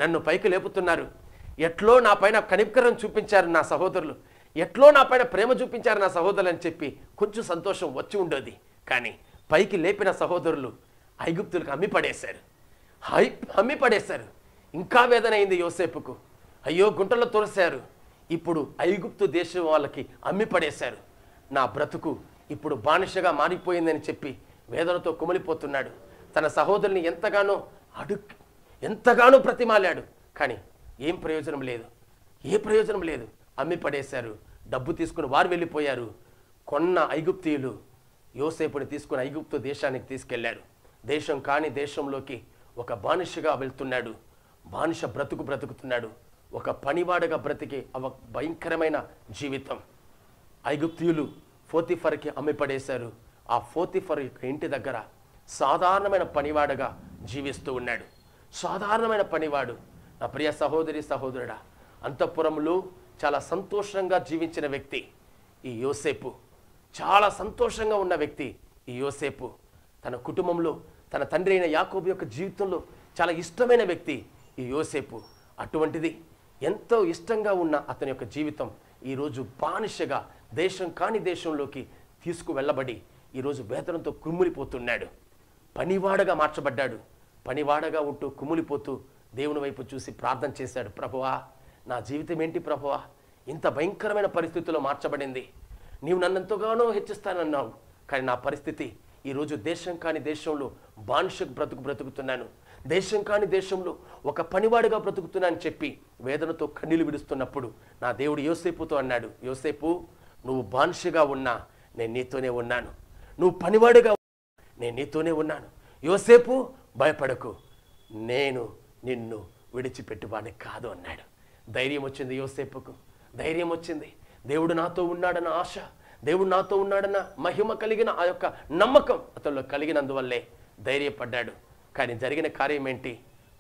నన్ను పైకి లేపుతున్నారు ఎట్లో నా పైన కనికరం చూపించారు నా సహోదరులు ఎట్లో నా పైన ప్రేమ చూపించారు నా సహోదరులు అని చెప్పి కొంచెం సంతోషం వచ్చి ఉండేది కానీ పైకి లేపిన సహోదరులు ఐగుప్తులకు అమ్మి పడేశారు హై అమ్మి పడేశారు ఇంకా వేదన అయింది యోసేపుకు అయ్యో గుంటలో తొరశారు ఇప్పుడు ఐగుప్తు దేశం వాళ్ళకి అమ్మి పడేశారు నా బ్రతుకు ఇప్పుడు బానిసగా మారిపోయిందని చెప్పి వేదనతో కుమిలిపోతున్నాడు తన సహోదరుని ఎంతగానో అడు ఎంతగానో ప్రతిమాలాడు కానీ ఏం ప్రయోజనం లేదు ఏ ప్రయోజనం లేదు అమ్మి పడేశారు డబ్బు తీసుకుని వారు వెళ్ళిపోయారు కొన్న ఐగుప్తీయులు యోసేపుని తీసుకుని ఐగుప్తు దేశానికి తీసుకెళ్లాడు దేశం కాని దేశంలోకి ఒక బానిసగా వెళ్తున్నాడు బానిస బ్రతుకు బ్రతుకుతున్నాడు ఒక పనివాడగా బ్రతికి అవ భయంకరమైన జీవితం ఐగుప్తియులు ఫోతిఫర్కి అమ్మిపడేశారు ఆ ఫోతిఫర్ ఇంటి దగ్గర సాధారణమైన పనివాడగా జీవిస్తూ ఉన్నాడు సాధారణమైన పనివాడు నా ప్రియ సహోదరి సహోదరుడా అంతఃపురంలో చాలా సంతోషంగా జీవించిన వ్యక్తి ఈ యోసేపు చాలా సంతోషంగా ఉన్న వ్యక్తి ఈ యోసేపు తన కుటుంబంలో తన తండ్రి అయిన యాకోబు యొక్క జీవితంలో చాలా ఇష్టమైన వ్యక్తి ఈ యోసేపు అటువంటిది ఎంతో ఇష్టంగా ఉన్న అతని యొక్క జీవితం ఈరోజు బానిసగా దేశం కాని దేశంలోకి తీసుకువెళ్ళబడి ఈరోజు వేతనంతో కుమ్ములిపోతున్నాడు పనివాడగా మార్చబడ్డాడు పనివాడగా ఉంటూ కుమ్ములిపోతూ దేవుని వైపు చూసి ప్రార్థన చేశాడు ప్రభువా నా జీవితం ఏంటి ప్రభువా ఇంత భయంకరమైన పరిస్థితుల్లో మార్చబడింది నీవు ఎంతగానో హెచ్చిస్తానన్నావు కానీ నా పరిస్థితి ఈరోజు దేశం కాని దేశంలో బానిషకు బ్రతుకు బ్రతుకుతున్నాను దేశం కాని దేశంలో ఒక పనివాడిగా బ్రతుకుతున్నాను చెప్పి వేదనతో కన్నీళ్ళు విడుస్తున్నప్పుడు నా దేవుడు యోసేపుతో అన్నాడు యోసేపు నువ్వు బానిషగా ఉన్నా నేను నీతోనే ఉన్నాను నువ్వు పనివాడిగా నేను నీతోనే ఉన్నాను యోసేపు భయపడకు నేను నిన్ను విడిచిపెట్టువాడిని కాదు అన్నాడు ధైర్యం వచ్చింది యోసేపుకు ధైర్యం వచ్చింది దేవుడు నాతో ఉన్నాడన్న ఆశ దేవుడు నాతో ఉన్నాడన్న మహిమ కలిగిన ఆ యొక్క నమ్మకం అతనిలో కలిగినందువల్లే ధైర్యపడ్డాడు కానీ జరిగిన కార్యం ఏంటి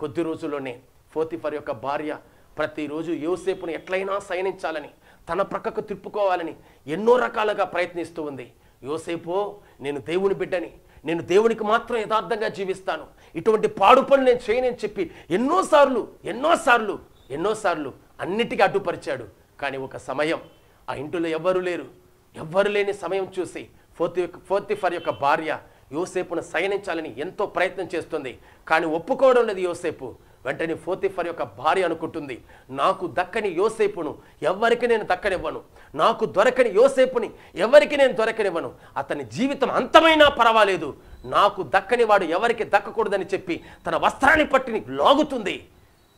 కొద్ది రోజుల్లోనే ఫోతిఫర్ యొక్క భార్య ప్రతిరోజు యోసేపును ఎట్లయినా సైనించాలని తన ప్రక్కకు తిప్పుకోవాలని ఎన్నో రకాలుగా ప్రయత్నిస్తూ ఉంది యోసేపు నేను దేవుని బిడ్డని నేను దేవునికి మాత్రం యథార్థంగా జీవిస్తాను ఇటువంటి పాడు పనులు నేను చేయనని చెప్పి ఎన్నోసార్లు ఎన్నోసార్లు ఎన్నోసార్లు అన్నిటికీ అడ్డుపరిచాడు కానీ ఒక సమయం ఆ ఇంటిలో ఎవ్వరు లేరు ఎవ్వరు లేని సమయం చూసి ఫోర్తి ఫోర్తిఫర్ యొక్క భార్య యోసేపును సయనించాలని ఎంతో ప్రయత్నం చేస్తుంది కానీ ఒప్పుకోవడం లేదు యోసేపు వెంటనే ఫోర్తిఫర్ యొక్క భార్య అనుకుంటుంది నాకు దక్కని యోసేపును ఎవరికి నేను దక్కనివ్వను నాకు దొరకని యోసేపుని ఎవరికి నేను దొరకనివ్వను అతని జీవితం అంతమైనా పర్వాలేదు నాకు దక్కని వాడు ఎవరికి దక్కకూడదని చెప్పి తన వస్త్రాన్ని పట్టిని లాగుతుంది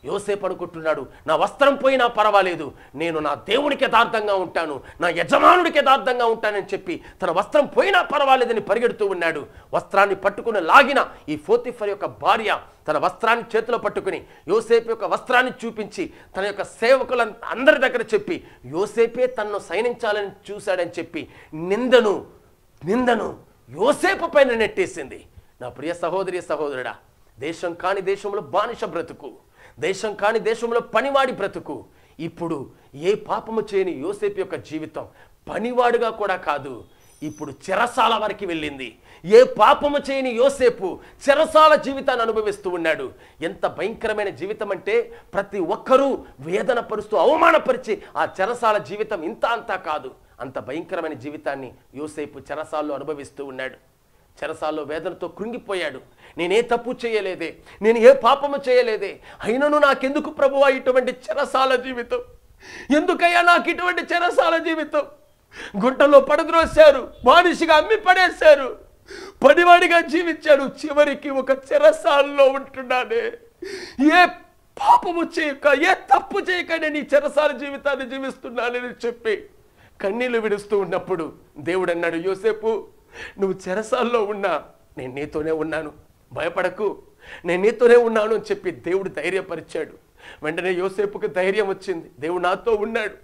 యోసేపు అనుకుంటున్నాడు నా వస్త్రం పోయినా పర్వాలేదు నేను నా దేవుడికి యథార్థంగా ఉంటాను నా యజమానుడికి యథార్థంగా ఉంటానని చెప్పి తన వస్త్రం పోయినా పర్వాలేదని పరిగెడుతూ ఉన్నాడు వస్త్రాన్ని పట్టుకుని లాగిన ఈ ఫోతిఫర్ యొక్క భార్య తన వస్త్రాన్ని చేతిలో పట్టుకుని యోసేపు యొక్క వస్త్రాన్ని చూపించి తన యొక్క సేవకుల అందరి దగ్గర చెప్పి యోసేపే తనను సైనించాలని చూశాడని చెప్పి నిందను నిందను యోసేపు పైన నెట్టేసింది నా ప్రియ సహోదరి సహోదరుడా దేశం కాని దేశంలో బానిస బ్రతుకు దేశం కాని దేశంలో పనివాడి బ్రతుకు ఇప్పుడు ఏ పాపము చేయని యోసేపు యొక్క జీవితం పనివాడుగా కూడా కాదు ఇప్పుడు చెరసాల వరకు వెళ్ళింది ఏ పాపము చేయని యోసేపు చెరసాల జీవితాన్ని అనుభవిస్తూ ఉన్నాడు ఎంత భయంకరమైన జీవితం అంటే ప్రతి ఒక్కరూ వేదన పరుస్తూ అవమానపరిచి ఆ చెరసాల జీవితం ఇంత అంతా కాదు అంత భయంకరమైన జీవితాన్ని యోసేపు చెరసాల్లో అనుభవిస్తూ ఉన్నాడు చెరసాల్లో వేదనతో కృంగిపోయాడు నేనే తప్పు చేయలేదే నేను ఏ పాపము చేయలేదే అయినను నాకెందుకు ప్రభు ఇటువంటి చెరసాల జీవితం ఎందుకయ్యా నాకు ఇటువంటి చెరసాల జీవితం గుంటలో పడద్రోశారు మనిషిగా అమ్మి పడేశారు పనివాడిగా జీవించారు చివరికి ఒక చెరసాలలో ఉంటున్నానే ఏ పాపము చేయక ఏ తప్పు చేయక నేను ఈ చెరసాల జీవితాన్ని జీవిస్తున్నానని చెప్పి కన్నీళ్లు విడుస్తూ ఉన్నప్పుడు దేవుడు అన్నాడు యోసేపు నువ్వు చెరసాల్లో ఉన్నా నేను నీతోనే ఉన్నాను భయపడకు నేను నీతోనే ఉన్నాను అని చెప్పి దేవుడు ధైర్యపరిచాడు వెంటనే యోసేపుకి ధైర్యం వచ్చింది దేవుడు నాతో ఉన్నాడు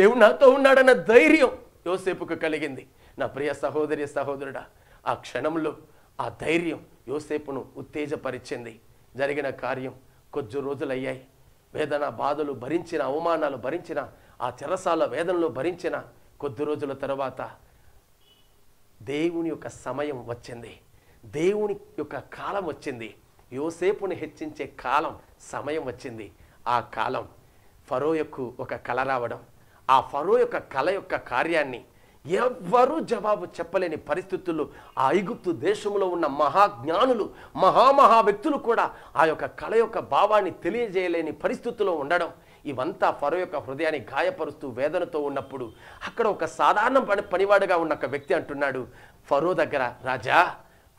దేవుడు నాతో ఉన్నాడన్న ధైర్యం యోసేపుకు కలిగింది నా ప్రియ సహోదరి సహోదరుడా ఆ క్షణంలో ఆ ధైర్యం యోసేపును ఉత్తేజపరిచింది జరిగిన కార్యం కొద్ది రోజులయ్యాయి వేదన బాధలు భరించిన అవమానాలు భరించిన ఆ చెరసాల వేదనలు భరించిన కొద్ది రోజుల తర్వాత దేవుని యొక్క సమయం వచ్చింది దేవుని యొక్క కాలం వచ్చింది యోసేపుని హెచ్చించే కాలం సమయం వచ్చింది ఆ కాలం ఫరో యొక్క ఒక కళ రావడం ఆ ఫరో యొక్క కళ యొక్క కార్యాన్ని ఎవ్వరూ జవాబు చెప్పలేని పరిస్థితులు ఆ ఐగుప్తు దేశంలో ఉన్న మహాజ్ఞానులు మహామహా వ్యక్తులు కూడా ఆ యొక్క కళ యొక్క భావాన్ని తెలియజేయలేని పరిస్థితుల్లో ఉండడం ఇవంతా ఫరో యొక్క హృదయాన్ని గాయపరుస్తూ వేదనతో ఉన్నప్పుడు అక్కడ ఒక సాధారణ పని పనివాడుగా ఉన్న ఒక వ్యక్తి అంటున్నాడు ఫరో దగ్గర రాజా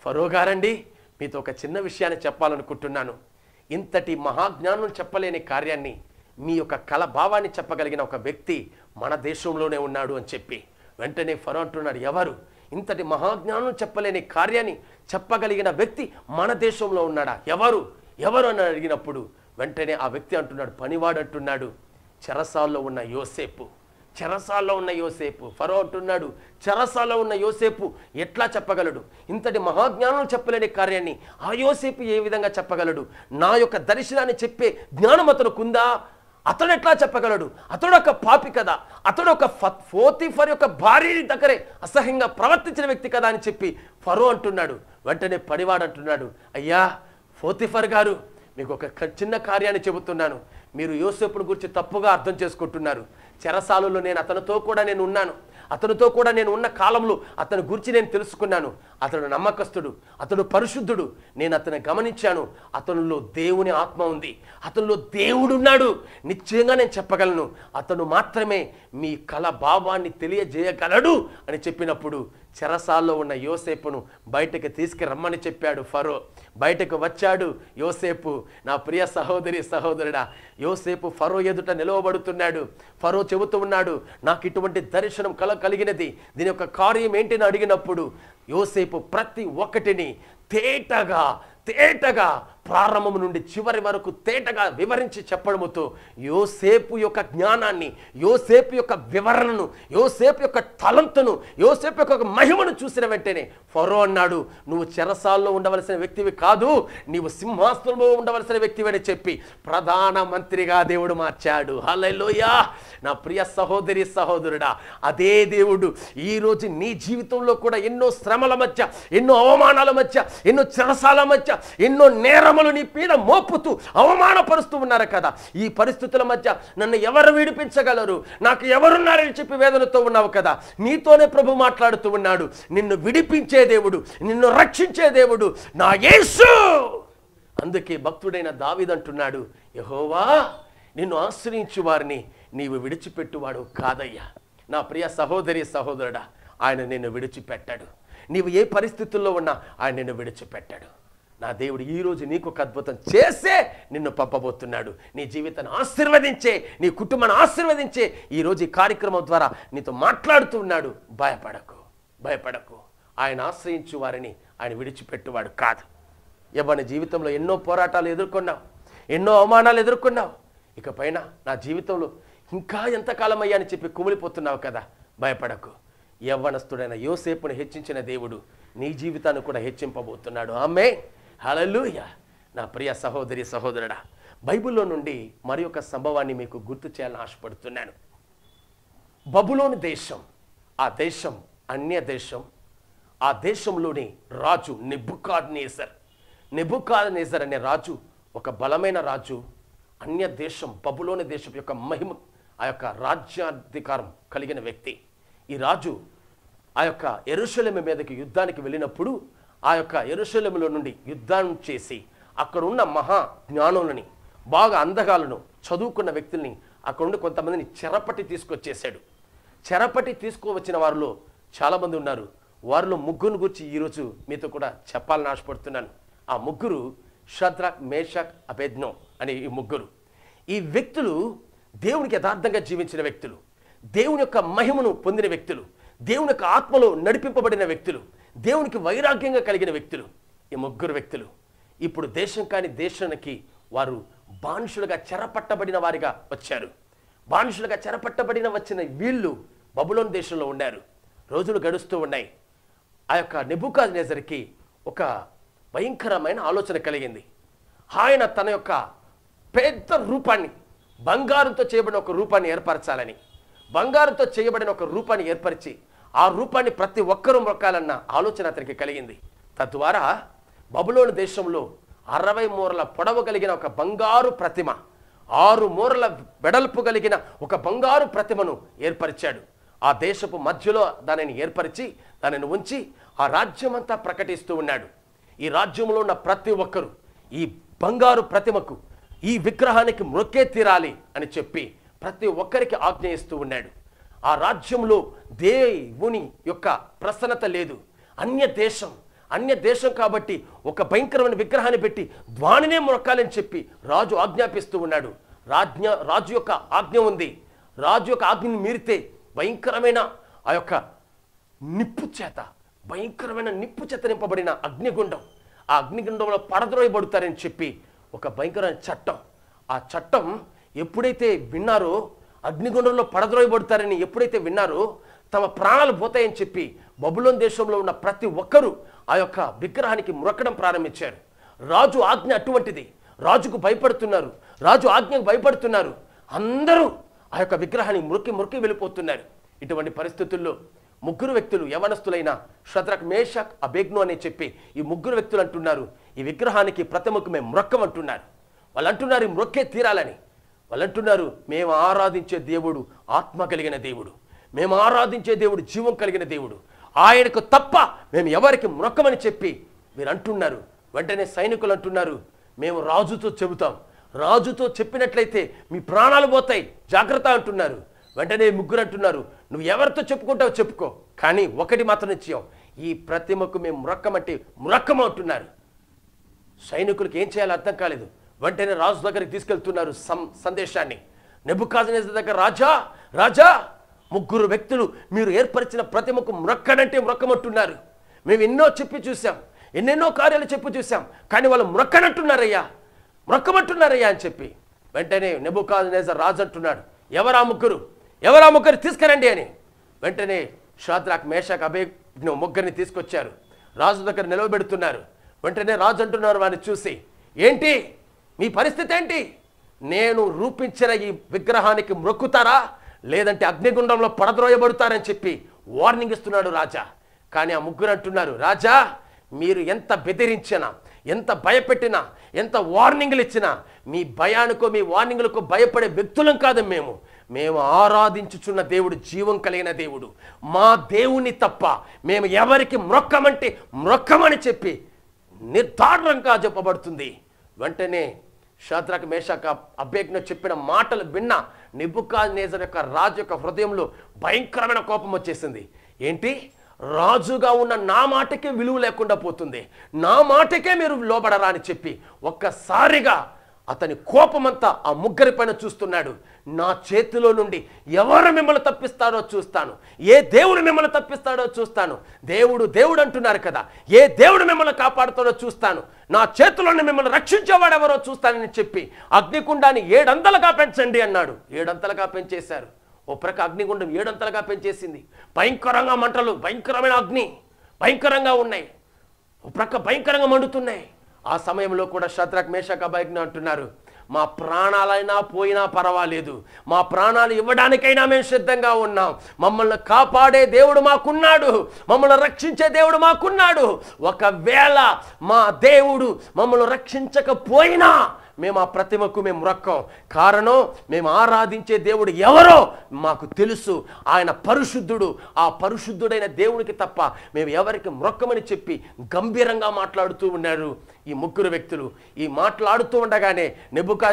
ఫరో గారండి మీతో ఒక చిన్న విషయాన్ని చెప్పాలనుకుంటున్నాను ఇంతటి మహాజ్ఞానం చెప్పలేని కార్యాన్ని మీ యొక్క కళ భావాన్ని చెప్పగలిగిన ఒక వ్యక్తి మన దేశంలోనే ఉన్నాడు అని చెప్పి వెంటనే ఫరో అంటున్నాడు ఎవరు ఇంతటి మహాజ్ఞానం చెప్పలేని కార్యాన్ని చెప్పగలిగిన వ్యక్తి మన దేశంలో ఉన్నాడా ఎవరు ఎవరు అని అడిగినప్పుడు వెంటనే ఆ వ్యక్తి అంటున్నాడు పనివాడు అంటున్నాడు చెరసాల్లో ఉన్న యోసేపు చెరసాల్లో ఉన్న యోసేపు ఫరో అంటున్నాడు చెరసాల్లో ఉన్న యోసేపు ఎట్లా చెప్పగలడు ఇంతటి మహాజ్ఞానం చెప్పలేని కార్యాన్ని ఆ యోసేపు ఏ విధంగా చెప్పగలడు నా యొక్క దర్శనాన్ని చెప్పే జ్ఞానం అతనుకుందా అతడు ఎట్లా చెప్పగలడు అతడు ఒక పాపి కదా అతడు ఒక ఫోతిఫర్ యొక్క భార్య దగ్గరే అసహ్యంగా ప్రవర్తించిన వ్యక్తి కదా అని చెప్పి ఫరో అంటున్నాడు వెంటనే పడివాడు అంటున్నాడు అయ్యా ఫోతిఫర్ గారు మీకు ఒక చిన్న కార్యాన్ని చెబుతున్నాను మీరు యోసేపుని గురించి తప్పుగా అర్థం చేసుకుంటున్నారు చెరసాలలో నేను అతనితో కూడా నేను ఉన్నాను అతనితో కూడా నేను ఉన్న కాలంలో అతని గురించి నేను తెలుసుకున్నాను అతడు నమ్మకస్తుడు అతడు పరిశుద్ధుడు నేను అతను గమనించాను అతనిలో దేవుని ఆత్మ ఉంది అతనిలో దేవుడున్నాడు నిశ్చయంగా నేను చెప్పగలను అతను మాత్రమే మీ కళ భావాన్ని తెలియజేయగలడు అని చెప్పినప్పుడు చెరసాల్లో ఉన్న యోసేపును బయటకు తీసుకురమ్మని చెప్పాడు ఫరో బయటకు వచ్చాడు యోసేపు నా ప్రియ సహోదరి సహోదరుడా యోసేపు ఫరో ఎదుట నిలవబడుతున్నాడు ఫరో చెబుతూ ఉన్నాడు నాకు ఇటువంటి దర్శనం కల కలిగినది దీని యొక్క కార్యం ఏంటి అని అడిగినప్పుడు యోసేపు వైపు ప్రతి ఒక్కటిని తేటగా తేటగా ప్రారంభం నుండి చివరి వరకు తేటగా వివరించి చెప్పడముతో యోసేపు యొక్క జ్ఞానాన్ని యోసేపు యొక్క వివరణను యోసేపు యొక్క తలంతును యోసేపు యొక్క మహిమను చూసిన వెంటనే ఫరో అన్నాడు నువ్వు చెరసాల్లో ఉండవలసిన వ్యక్తివి కాదు నీవు సింహాస్తులలో ఉండవలసిన వ్యక్తివని చెప్పి ప్రధానమంత్రిగా దేవుడు మార్చాడు హలలోయా నా ప్రియ సహోదరి సహోదరుడా అదే దేవుడు ఈరోజు నీ జీవితంలో కూడా ఎన్నో శ్రమల మధ్య ఎన్నో అవమానాల మధ్య ఎన్నో చెరసాల మధ్య ఎన్నో నేరం ఆత్మలు నీ పీడ మోపుతూ అవమానపరుస్తూ ఉన్నారు కదా ఈ పరిస్థితుల మధ్య నన్ను ఎవరు విడిపించగలరు నాకు ఎవరున్నారని చెప్పి వేదనతో ఉన్నావు కదా నీతోనే ప్రభు మాట్లాడుతూ ఉన్నాడు నిన్ను విడిపించే దేవుడు నిన్ను రక్షించే దేవుడు నా యేసు అందుకే భక్తుడైన దావిదంటున్నాడు యహోవా నిన్ను ఆశ్రయించు వారిని నీవు విడిచిపెట్టువాడు కాదయ్యా నా ప్రియ సహోదరి సహోదరుడా ఆయన నిన్ను విడిచిపెట్టాడు నీవు ఏ పరిస్థితుల్లో ఉన్నా ఆయన నిన్ను విడిచిపెట్టాడు నా దేవుడు ఈరోజు నీకు ఒక అద్భుతం చేసే నిన్ను పంపబోతున్నాడు నీ జీవితాన్ని ఆశీర్వదించే నీ కుటుంబాన్ని ఆశీర్వదించే ఈరోజు ఈ కార్యక్రమం ద్వారా నీతో మాట్లాడుతూ ఉన్నాడు భయపడకు భయపడకు ఆయన ఆశ్రయించు వారిని ఆయన విడిచిపెట్టువాడు కాదు ఎవరి జీవితంలో ఎన్నో పోరాటాలు ఎదుర్కొన్నావు ఎన్నో అవమానాలు ఎదుర్కొన్నావు ఇకపైన నా జీవితంలో ఇంకా ఎంతకాలం అయ్యా అని చెప్పి కుమిలిపోతున్నావు కదా భయపడకు యవ్వనస్తుడైన యోసేపును హెచ్చించిన దేవుడు నీ జీవితాన్ని కూడా హెచ్చింపబోతున్నాడు ఆమె హలలుయ నా ప్రియ సహోదరి సహోదరుడా బైబిల్లో నుండి మరి ఒక సంభవాన్ని మీకు గుర్తు చేయాలని ఆశపడుతున్నాను బబులోని దేశం ఆ దేశం అన్య దేశం ఆ దేశంలోని రాజు నిబుకాద్ నేసర్ నిబుకాద్ నేసర్ అనే రాజు ఒక బలమైన రాజు అన్య దేశం బబులోని దేశం యొక్క మహిమ ఆ యొక్క రాజ్యాధికారం కలిగిన వ్యక్తి ఈ రాజు ఆ యొక్క ఎరుశలమి మీదకి యుద్ధానికి వెళ్ళినప్పుడు ఆ యొక్క ఎరుశలములో నుండి యుద్ధం చేసి అక్కడున్న మహా జ్ఞానులని బాగా అందగాలను చదువుకున్న వ్యక్తుల్ని అక్కడుండి కొంతమందిని చెరపటి తీసుకొచ్చేసాడు చెరపటి తీసుకువచ్చిన వారిలో చాలామంది ఉన్నారు వారిలో ముగ్గురుని గురించి ఈరోజు మీతో కూడా చెప్పాలని ఆశపడుతున్నాను ఆ ముగ్గురు షద్రక్ మేషక్ అభేజ్ఞం అనే ఈ ముగ్గురు ఈ వ్యక్తులు దేవునికి యథార్థంగా జీవించిన వ్యక్తులు దేవుని యొక్క మహిమను పొందిన వ్యక్తులు దేవుని యొక్క ఆత్మలో నడిపింపబడిన వ్యక్తులు దేవునికి వైరాగ్యంగా కలిగిన వ్యక్తులు ఈ ముగ్గురు వ్యక్తులు ఇప్పుడు దేశం కాని దేశానికి వారు బానిసులుగా చెరపట్టబడిన వారిగా వచ్చారు బానిసులుగా చెరపట్టబడిన వచ్చిన వీళ్ళు బబులోన్ దేశంలో ఉన్నారు రోజులు గడుస్తూ ఉన్నాయి ఆ యొక్క నిబుకా నేజర్కి ఒక భయంకరమైన ఆలోచన కలిగింది ఆయన తన యొక్క పెద్ద రూపాన్ని బంగారంతో చేయబడిన ఒక రూపాన్ని ఏర్పరచాలని బంగారంతో చేయబడిన ఒక రూపాన్ని ఏర్పరిచి ఆ రూపాన్ని ప్రతి ఒక్కరూ మొక్కాలన్న ఆలోచన అతనికి కలిగింది తద్వారా బబులోని దేశంలో అరవై మూరల పొడవు కలిగిన ఒక బంగారు ప్రతిమ ఆరు మూరల వెడల్పు కలిగిన ఒక బంగారు ప్రతిమను ఏర్పరిచాడు ఆ దేశపు మధ్యలో దానిని ఏర్పరిచి దానిని ఉంచి ఆ రాజ్యమంతా ప్రకటిస్తూ ఉన్నాడు ఈ రాజ్యంలో ఉన్న ప్రతి ఒక్కరూ ఈ బంగారు ప్రతిమకు ఈ విగ్రహానికి మొక్కే తీరాలి అని చెప్పి ప్రతి ఒక్కరికి ఆజ్ఞయిస్తూ ఉన్నాడు ఆ రాజ్యంలో దేవుని యొక్క ప్రసన్నత లేదు అన్య దేశం అన్య దేశం కాబట్టి ఒక భయంకరమైన విగ్రహాన్ని పెట్టి ద్వానినే మొక్కాలని చెప్పి రాజు ఆజ్ఞాపిస్తూ ఉన్నాడు రాజ్ఞ రాజు యొక్క ఆజ్ఞ ఉంది రాజు యొక్క ఆజ్ఞని మీరితే భయంకరమైన ఆ యొక్క నిప్పు చేత భయంకరమైన నిప్పు చేత నింపబడిన అగ్నిగుండం ఆ అగ్నిగుండంలో పడద్రోయబడతారని చెప్పి ఒక భయంకరమైన చట్టం ఆ చట్టం ఎప్పుడైతే విన్నారో అగ్నిగుండంలో పడద్రోయబడతారని ఎప్పుడైతే విన్నారో తమ ప్రాణాలు పోతాయని చెప్పి బబులోన్ దేశంలో ఉన్న ప్రతి ఒక్కరూ ఆ యొక్క విగ్రహానికి మురకడం ప్రారంభించారు రాజు ఆజ్ఞ అటువంటిది రాజుకు భయపడుతున్నారు రాజు ఆజ్ఞకు భయపడుతున్నారు అందరూ ఆ యొక్క విగ్రహాన్ని మురికి మురికి వెళ్ళిపోతున్నారు ఇటువంటి పరిస్థితుల్లో ముగ్గురు వ్యక్తులు యవనస్తులైన శత్రక్ మేషక్ అభేగ్ను అని చెప్పి ఈ ముగ్గురు వ్యక్తులు అంటున్నారు ఈ విగ్రహానికి ప్రతిమకు మేము మ్రొక్కం అంటున్నారు వాళ్ళు అంటున్నారు ఈ మృక్కే తీరాలని వాళ్ళు అంటున్నారు మేము ఆరాధించే దేవుడు ఆత్మ కలిగిన దేవుడు మేము ఆరాధించే దేవుడు జీవం కలిగిన దేవుడు ఆయనకు తప్ప మేము ఎవరికి మొక్కమని చెప్పి మీరు అంటున్నారు వెంటనే సైనికులు అంటున్నారు మేము రాజుతో చెబుతాం రాజుతో చెప్పినట్లయితే మీ ప్రాణాలు పోతాయి జాగ్రత్త అంటున్నారు వెంటనే ముగ్గురు అంటున్నారు నువ్వు ఎవరితో చెప్పుకుంటావు చెప్పుకో కానీ ఒకటి మాత్రం ఇచ్చావు ఈ ప్రతిమకు మేము మురక్కమంటే మురక్కం అంటున్నారు సైనికులకు ఏం చేయాలో అర్థం కాలేదు వెంటనే రాజు దగ్గరికి తీసుకెళ్తున్నారు సందేశాన్ని నెబుకాజనేజర్ దగ్గర రాజా రాజా ముగ్గురు వ్యక్తులు మీరు ఏర్పరిచిన ప్రతిమకు మ్రొక్కడంటే మ్రొక్కమంటున్నారు మేము ఎన్నో చెప్పి చూసాం ఎన్నెన్నో కార్యాలు చెప్పి చూసాం కానీ వాళ్ళు మ్రొక్కనంటున్నారయ్యా మ్రొక్కమంటున్నారయ్యా అని చెప్పి వెంటనే నెబుకాజనేజర్ రాజు అంటున్నాడు ఎవరా ముగ్గురు ఎవరా ముగ్గురు తీసుకురండి అని వెంటనే షాద్రాక్ మేషాక్ అభయ ముగ్గురిని తీసుకొచ్చారు రాజు దగ్గర నిలవబెడుతున్నారు వెంటనే రాజు అంటున్నారు వారిని చూసి ఏంటి మీ పరిస్థితి ఏంటి నేను రూపించిన ఈ విగ్రహానికి మొక్కుతారా లేదంటే అగ్నిగుండంలో పడద్రోయబడతారని చెప్పి వార్నింగ్ ఇస్తున్నాడు రాజా కానీ ఆ ముగ్గురు అంటున్నారు రాజా మీరు ఎంత బెదిరించినా ఎంత భయపెట్టినా ఎంత వార్నింగ్లు ఇచ్చినా మీ భయానికో మీ వార్నింగ్లకు భయపడే వ్యక్తులం కాదు మేము మేము ఆరాధించుచున్న దేవుడు జీవం కలిగిన దేవుడు మా దేవుని తప్ప మేము ఎవరికి మ్రొక్కమంటే మ్రొక్కమని చెప్పి నిర్ధారణంగా చెప్పబడుతుంది వెంటనే షాద్రాక్ మేషాక అభ్యజ్ఞ చెప్పిన మాటలు విన్న నిబుకా నేజర్ యొక్క రాజు యొక్క హృదయంలో భయంకరమైన కోపం వచ్చేసింది ఏంటి రాజుగా ఉన్న నా మాటకే విలువ లేకుండా పోతుంది నా మాటకే మీరు లోబడరా అని చెప్పి ఒక్కసారిగా అతని కోపమంతా ఆ ముగ్గురి పైన చూస్తున్నాడు నా చేతిలో నుండి ఎవరు మిమ్మల్ని తప్పిస్తారో చూస్తాను ఏ దేవుడు మిమ్మల్ని తప్పిస్తాడో చూస్తాను దేవుడు దేవుడు అంటున్నారు కదా ఏ దేవుడు మిమ్మల్ని కాపాడుతాడో చూస్తాను నా చేతిలోని మిమ్మల్ని రక్షించేవాడు ఎవరో చూస్తానని చెప్పి అగ్నికుండాన్ని ఏడంతలుగా పెంచండి అన్నాడు ఏడంతలుగా పెంచేశారు ఓ ప్రక అగ్నిగుండం ఏడంతలుగా పెంచేసింది భయంకరంగా మంటలు భయంకరమైన అగ్ని భయంకరంగా ఉన్నాయి ఒప్రక భయంకరంగా మండుతున్నాయి ఆ సమయంలో కూడా శత్రక్ మేషక బైక్ అంటున్నారు మా ప్రాణాలైనా పోయినా పర్వాలేదు మా ప్రాణాలు ఇవ్వడానికైనా మేము సిద్ధంగా ఉన్నాం మమ్మల్ని కాపాడే దేవుడు మాకున్నాడు మమ్మల్ని రక్షించే దేవుడు మాకున్నాడు ఒకవేళ మా దేవుడు మమ్మల్ని రక్షించకపోయినా మేము ఆ ప్రతిమకు మేము రొక్కం కారణం మేము ఆరాధించే దేవుడు ఎవరో మాకు తెలుసు ఆయన పరిశుద్ధుడు ఆ పరిశుద్ధుడైన దేవుడికి తప్ప మేము ఎవరికి మొక్కమని చెప్పి గంభీరంగా మాట్లాడుతూ ఉన్నారు ఈ ముగ్గురు వ్యక్తులు ఈ మాట్లాడుతూ ఉండగానే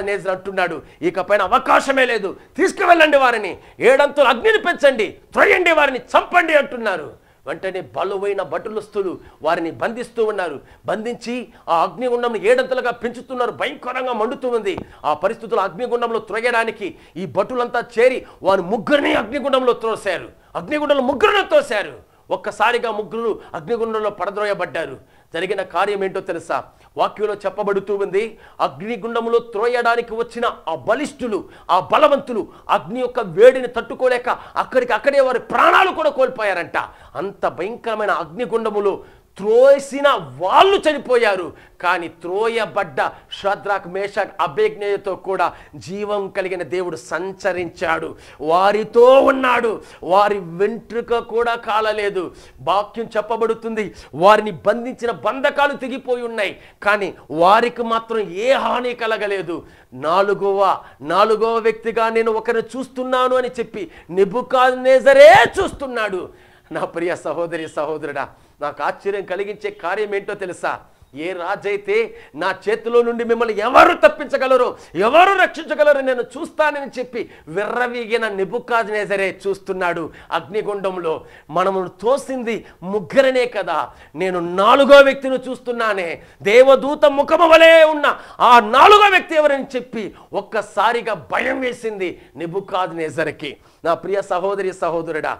నేజర్ అంటున్నాడు ఇకపైన అవకాశమే లేదు తీసుకువెళ్ళండి వారిని ఏడంతులు అగ్నిని పెంచండి త్రొయ్యండి వారిని చంపండి అంటున్నారు వెంటనే బలువైన భటులుస్తులు వారిని బంధిస్తూ ఉన్నారు బంధించి ఆ అగ్నిగుండంను ఏడంతలుగా పెంచుతున్నారు భయంకరంగా మండుతూ ఉంది ఆ పరిస్థితులు అగ్నిగుండంలో త్రొగడానికి ఈ భటులంతా చేరి వారు ముగ్గురిని అగ్నిగుండంలో త్రోశారు అగ్నిగుండంలో ముగ్గురును తోశారు ఒక్కసారిగా ముగ్గురు అగ్నిగుండంలో పడద్రోయబడ్డారు జరిగిన కార్యం ఏంటో తెలుసా వాక్యంలో చెప్పబడుతూ ఉంది అగ్నిగుండములో త్రోయడానికి వచ్చిన ఆ బలిష్ఠులు ఆ బలవంతులు అగ్ని యొక్క వేడిని తట్టుకోలేక అక్కడికి అక్కడే వారి ప్రాణాలు కూడా కోల్పోయారంట అంత భయంకరమైన అగ్నిగుండములు త్రోసిన వాళ్ళు చనిపోయారు కానీ త్రోయబడ్డ శ్రద్రాక్ మేషాక్ అభిజ్ఞయతో కూడా జీవం కలిగిన దేవుడు సంచరించాడు వారితో ఉన్నాడు వారి వెంట్రుక కూడా కాలలేదు వాక్యం చెప్పబడుతుంది వారిని బంధించిన బంధకాలు తెగిపోయి ఉన్నాయి కానీ వారికి మాత్రం ఏ హాని కలగలేదు నాలుగవ నాలుగవ వ్యక్తిగా నేను ఒకరిని చూస్తున్నాను అని చెప్పి నిబుకాల్ నేజరే చూస్తున్నాడు నా ప్రియ సహోదరి సహోదరుడా నాకు ఆశ్చర్యం కలిగించే కార్యం ఏంటో తెలుసా ఏ రాజైతే నా చేతిలో నుండి మిమ్మల్ని ఎవరు తప్పించగలరు ఎవరు రక్షించగలరు నేను చూస్తానని చెప్పి విర్రవీగిన నేజరే చూస్తున్నాడు అగ్నిగుండంలో మనము తోసింది ముగ్గురనే కదా నేను నాలుగో వ్యక్తిని చూస్తున్నానే దేవదూత ముఖము వలె ఉన్న ఆ నాలుగో వ్యక్తి ఎవరని చెప్పి ఒక్కసారిగా భయం వేసింది నేజర్కి నా ప్రియ సహోదరి సహోదరుడా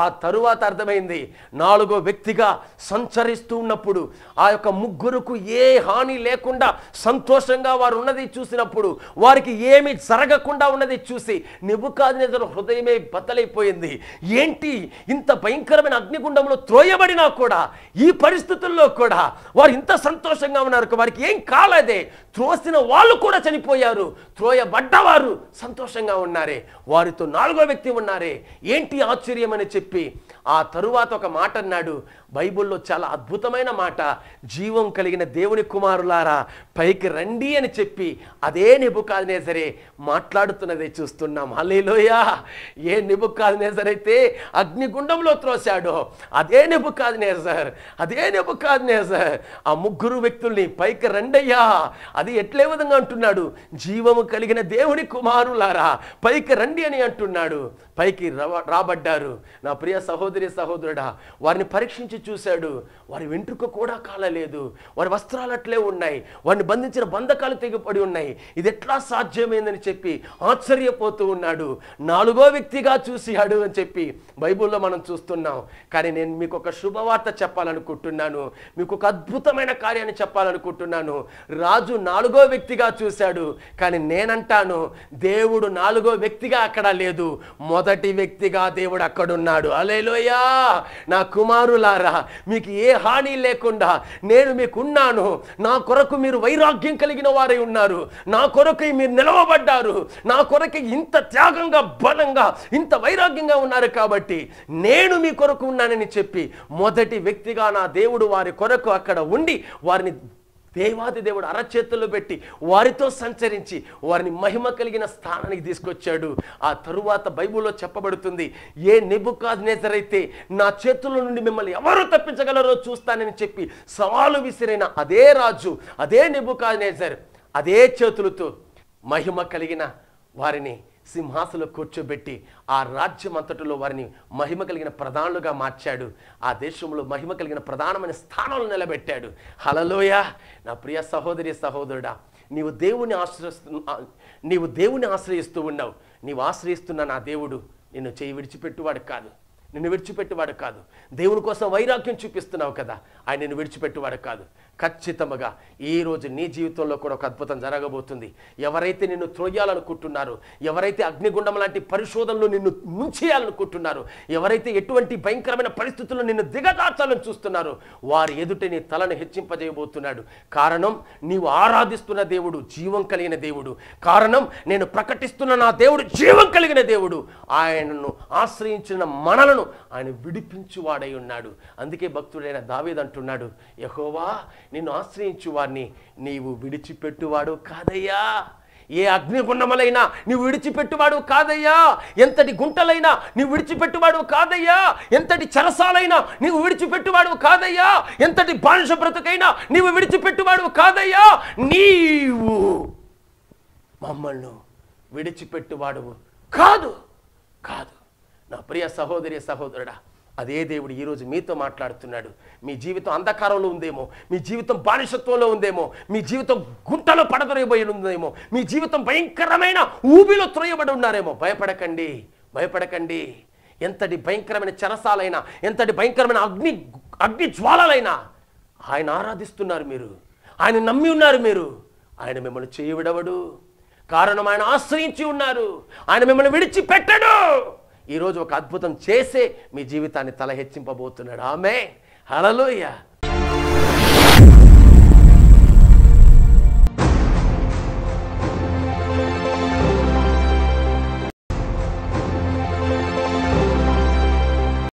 ఆ తరువాత అర్థమైంది నాలుగో వ్యక్తిగా సంచరిస్తూ ఉన్నప్పుడు ఆ యొక్క ముగ్గురుకు ఏ హాని లేకుండా సంతోషంగా వారు ఉన్నది చూసినప్పుడు వారికి ఏమి జరగకుండా ఉన్నది చూసి నిబుకాదినేతరు హృదయమే బద్దలైపోయింది ఏంటి ఇంత భయంకరమైన అగ్నిగుండంలో త్రోయబడినా కూడా ఈ పరిస్థితుల్లో కూడా వారు ఇంత సంతోషంగా ఉన్నారు వారికి ఏం కాలేదే త్రోసిన వాళ్ళు కూడా చనిపోయారు త్రోయబడ్డవారు సంతోషంగా ఉన్నారే వారితో నాలుగో వ్యక్తి ఉన్నారే ఏంటి ఆశ్చర్యమని చెప్పి ఆ తరువాత ఒక మాట అన్నాడు బైబిల్లో చాలా అద్భుతమైన మాట జీవం కలిగిన దేవుని కుమారులారా పైకి రండి అని చెప్పి అదే కాదనే సరే మాట్లాడుతున్నదే చూస్తున్నాం హలేలోయా ఏ కాదనే సరైతే అగ్నిగుండంలో త్రోశాడో అదే కాదనే సార్ అదే కాదనే సార్ ఆ ముగ్గురు వ్యక్తుల్ని పైకి రండయ్యా అది ఎట్లే విధంగా అంటున్నాడు జీవము కలిగిన దేవుని కుమారులారా పైకి రండి అని అంటున్నాడు పైకి రాబడ్డారు నా ప్రియ సహోదరి సహోదరుడా వారిని పరీక్షించి చూశాడు వారి వెంట్రుక కూడా కాలలేదు వారి వస్త్రాలు అట్లే ఉన్నాయి వారిని బంధించిన బంధకాలు తెగిపడి ఉన్నాయి ఇది ఎట్లా సాధ్యమైందని చెప్పి ఆశ్చర్యపోతూ ఉన్నాడు నాలుగో వ్యక్తిగా చూసాడు అని చెప్పి బైబుల్లో మనం చూస్తున్నాం కానీ నేను మీకు ఒక శుభవార్త చెప్పాలనుకుంటున్నాను మీకు ఒక అద్భుతమైన కార్యాన్ని చెప్పాలనుకుంటున్నాను రాజు నాలుగో వ్యక్తిగా చూశాడు కానీ నేనంటాను దేవుడు నాలుగో వ్యక్తిగా అక్కడ లేదు మొదటి మొదటి వ్యక్తిగా దేవుడు అక్కడున్నాడు అలేలోయా నా కుమారులారా మీకు ఏ హాని లేకుండా నేను మీకున్నాను నా కొరకు మీరు వైరాగ్యం కలిగిన వారై ఉన్నారు నా కొరకు మీరు నిలవబడ్డారు నా కొరకు ఇంత త్యాగంగా బలంగా ఇంత వైరాగ్యంగా ఉన్నారు కాబట్టి నేను మీ కొరకు ఉన్నానని చెప్పి మొదటి వ్యక్తిగా నా దేవుడు వారి కొరకు అక్కడ ఉండి వారిని దేవాది దేవుడు అరచేతుల్లో పెట్టి వారితో సంచరించి వారిని మహిమ కలిగిన స్థానానికి తీసుకొచ్చాడు ఆ తరువాత బైబుల్లో చెప్పబడుతుంది ఏ నెబుకాజ్నేజరైతే నా చేతుల నుండి మిమ్మల్ని ఎవరు తప్పించగలరో చూస్తానని చెప్పి సవాలు విసిరైన అదే రాజు అదే నెబుకాజ్నేజర్ అదే చేతులతో మహిమ కలిగిన వారిని సింహాసనంలో కూర్చోబెట్టి ఆ రాజ్యం అంతటిలో వారిని మహిమ కలిగిన ప్రధానులుగా మార్చాడు ఆ దేశంలో మహిమ కలిగిన ప్రధానమైన స్థానాలు నిలబెట్టాడు హలలోయ నా ప్రియ సహోదరి సహోదరుడా నీవు దేవుని ఆశ్రయిస్తు నీవు దేవుని ఆశ్రయిస్తూ ఉన్నావు నీవు ఆశ్రయిస్తున్న నా దేవుడు నిన్ను చేయి విడిచిపెట్టువాడు కాదు నిన్ను విడిచిపెట్టువాడు కాదు దేవుని కోసం వైరాగ్యం చూపిస్తున్నావు కదా ఆయనను విడిచిపెట్టువాడు కాదు ఖచ్చితంగా ఈరోజు నీ జీవితంలో కూడా ఒక అద్భుతం జరగబోతుంది ఎవరైతే నిన్ను త్రోయాలనుకుంటున్నారు ఎవరైతే అగ్నిగుండం లాంటి పరిశోధనలు నిన్ను ముంచేయాలనుకుంటున్నారు ఎవరైతే ఎటువంటి భయంకరమైన పరిస్థితుల్లో నిన్ను దిగదార్చాలని చూస్తున్నారో వారి ఎదుట నీ తలను హెచ్చింపజేయబోతున్నాడు కారణం నీవు ఆరాధిస్తున్న దేవుడు జీవం కలిగిన దేవుడు కారణం నేను ప్రకటిస్తున్న నా దేవుడు జీవం కలిగిన దేవుడు ఆయనను ఆశ్రయించిన మనలను ఆయన విడిపించువాడై ఉన్నాడు అందుకే భక్తుడైన దావేదంటున్నాడు అంటున్నాడు యహోవా నిన్ను ఆశ్రయించు వారిని నీవు విడిచిపెట్టువాడు కాదయ్యా ఏ అగ్నిగుండములైనా నువ్వు విడిచిపెట్టువాడు కాదయ్యా ఎంతటి గుంటలైనా నీవు విడిచిపెట్టువాడు కాదయ్యా ఎంతటి చరసాలైనా నీవు విడిచిపెట్టువాడు కాదయ్యా ఎంతటి బానిస బ్రతుకైనా నీవు విడిచిపెట్టువాడు కాదయ్యా నీవు మమ్మల్ని విడిచిపెట్టువాడు కాదు కాదు నా ప్రియ సహోదరి సహోదరుడా అదే దేవుడు ఈరోజు మీతో మాట్లాడుతున్నాడు మీ జీవితం అంధకారంలో ఉందేమో మీ జీవితం బానిసత్వంలో ఉందేమో మీ జీవితం గుంటలో పడదొరయబోయి ఉందేమో మీ జీవితం భయంకరమైన ఊబిలో త్రోయబడి ఉన్నారేమో భయపడకండి భయపడకండి ఎంతటి భయంకరమైన చరసాలైనా ఎంతటి భయంకరమైన అగ్ని అగ్ని జ్వాలలైనా ఆయన ఆరాధిస్తున్నారు మీరు ఆయన నమ్మి ఉన్నారు మీరు ఆయన మిమ్మల్ని చేయబడవడు కారణం ఆయన ఆశ్రయించి ఉన్నారు ఆయన మిమ్మల్ని విడిచిపెట్టడు ఈరోజు ఒక అద్భుతం చేసే మీ జీవితాన్ని తలహెచ్చింపబోతున్నాడు ఆమె హలలోయ్యా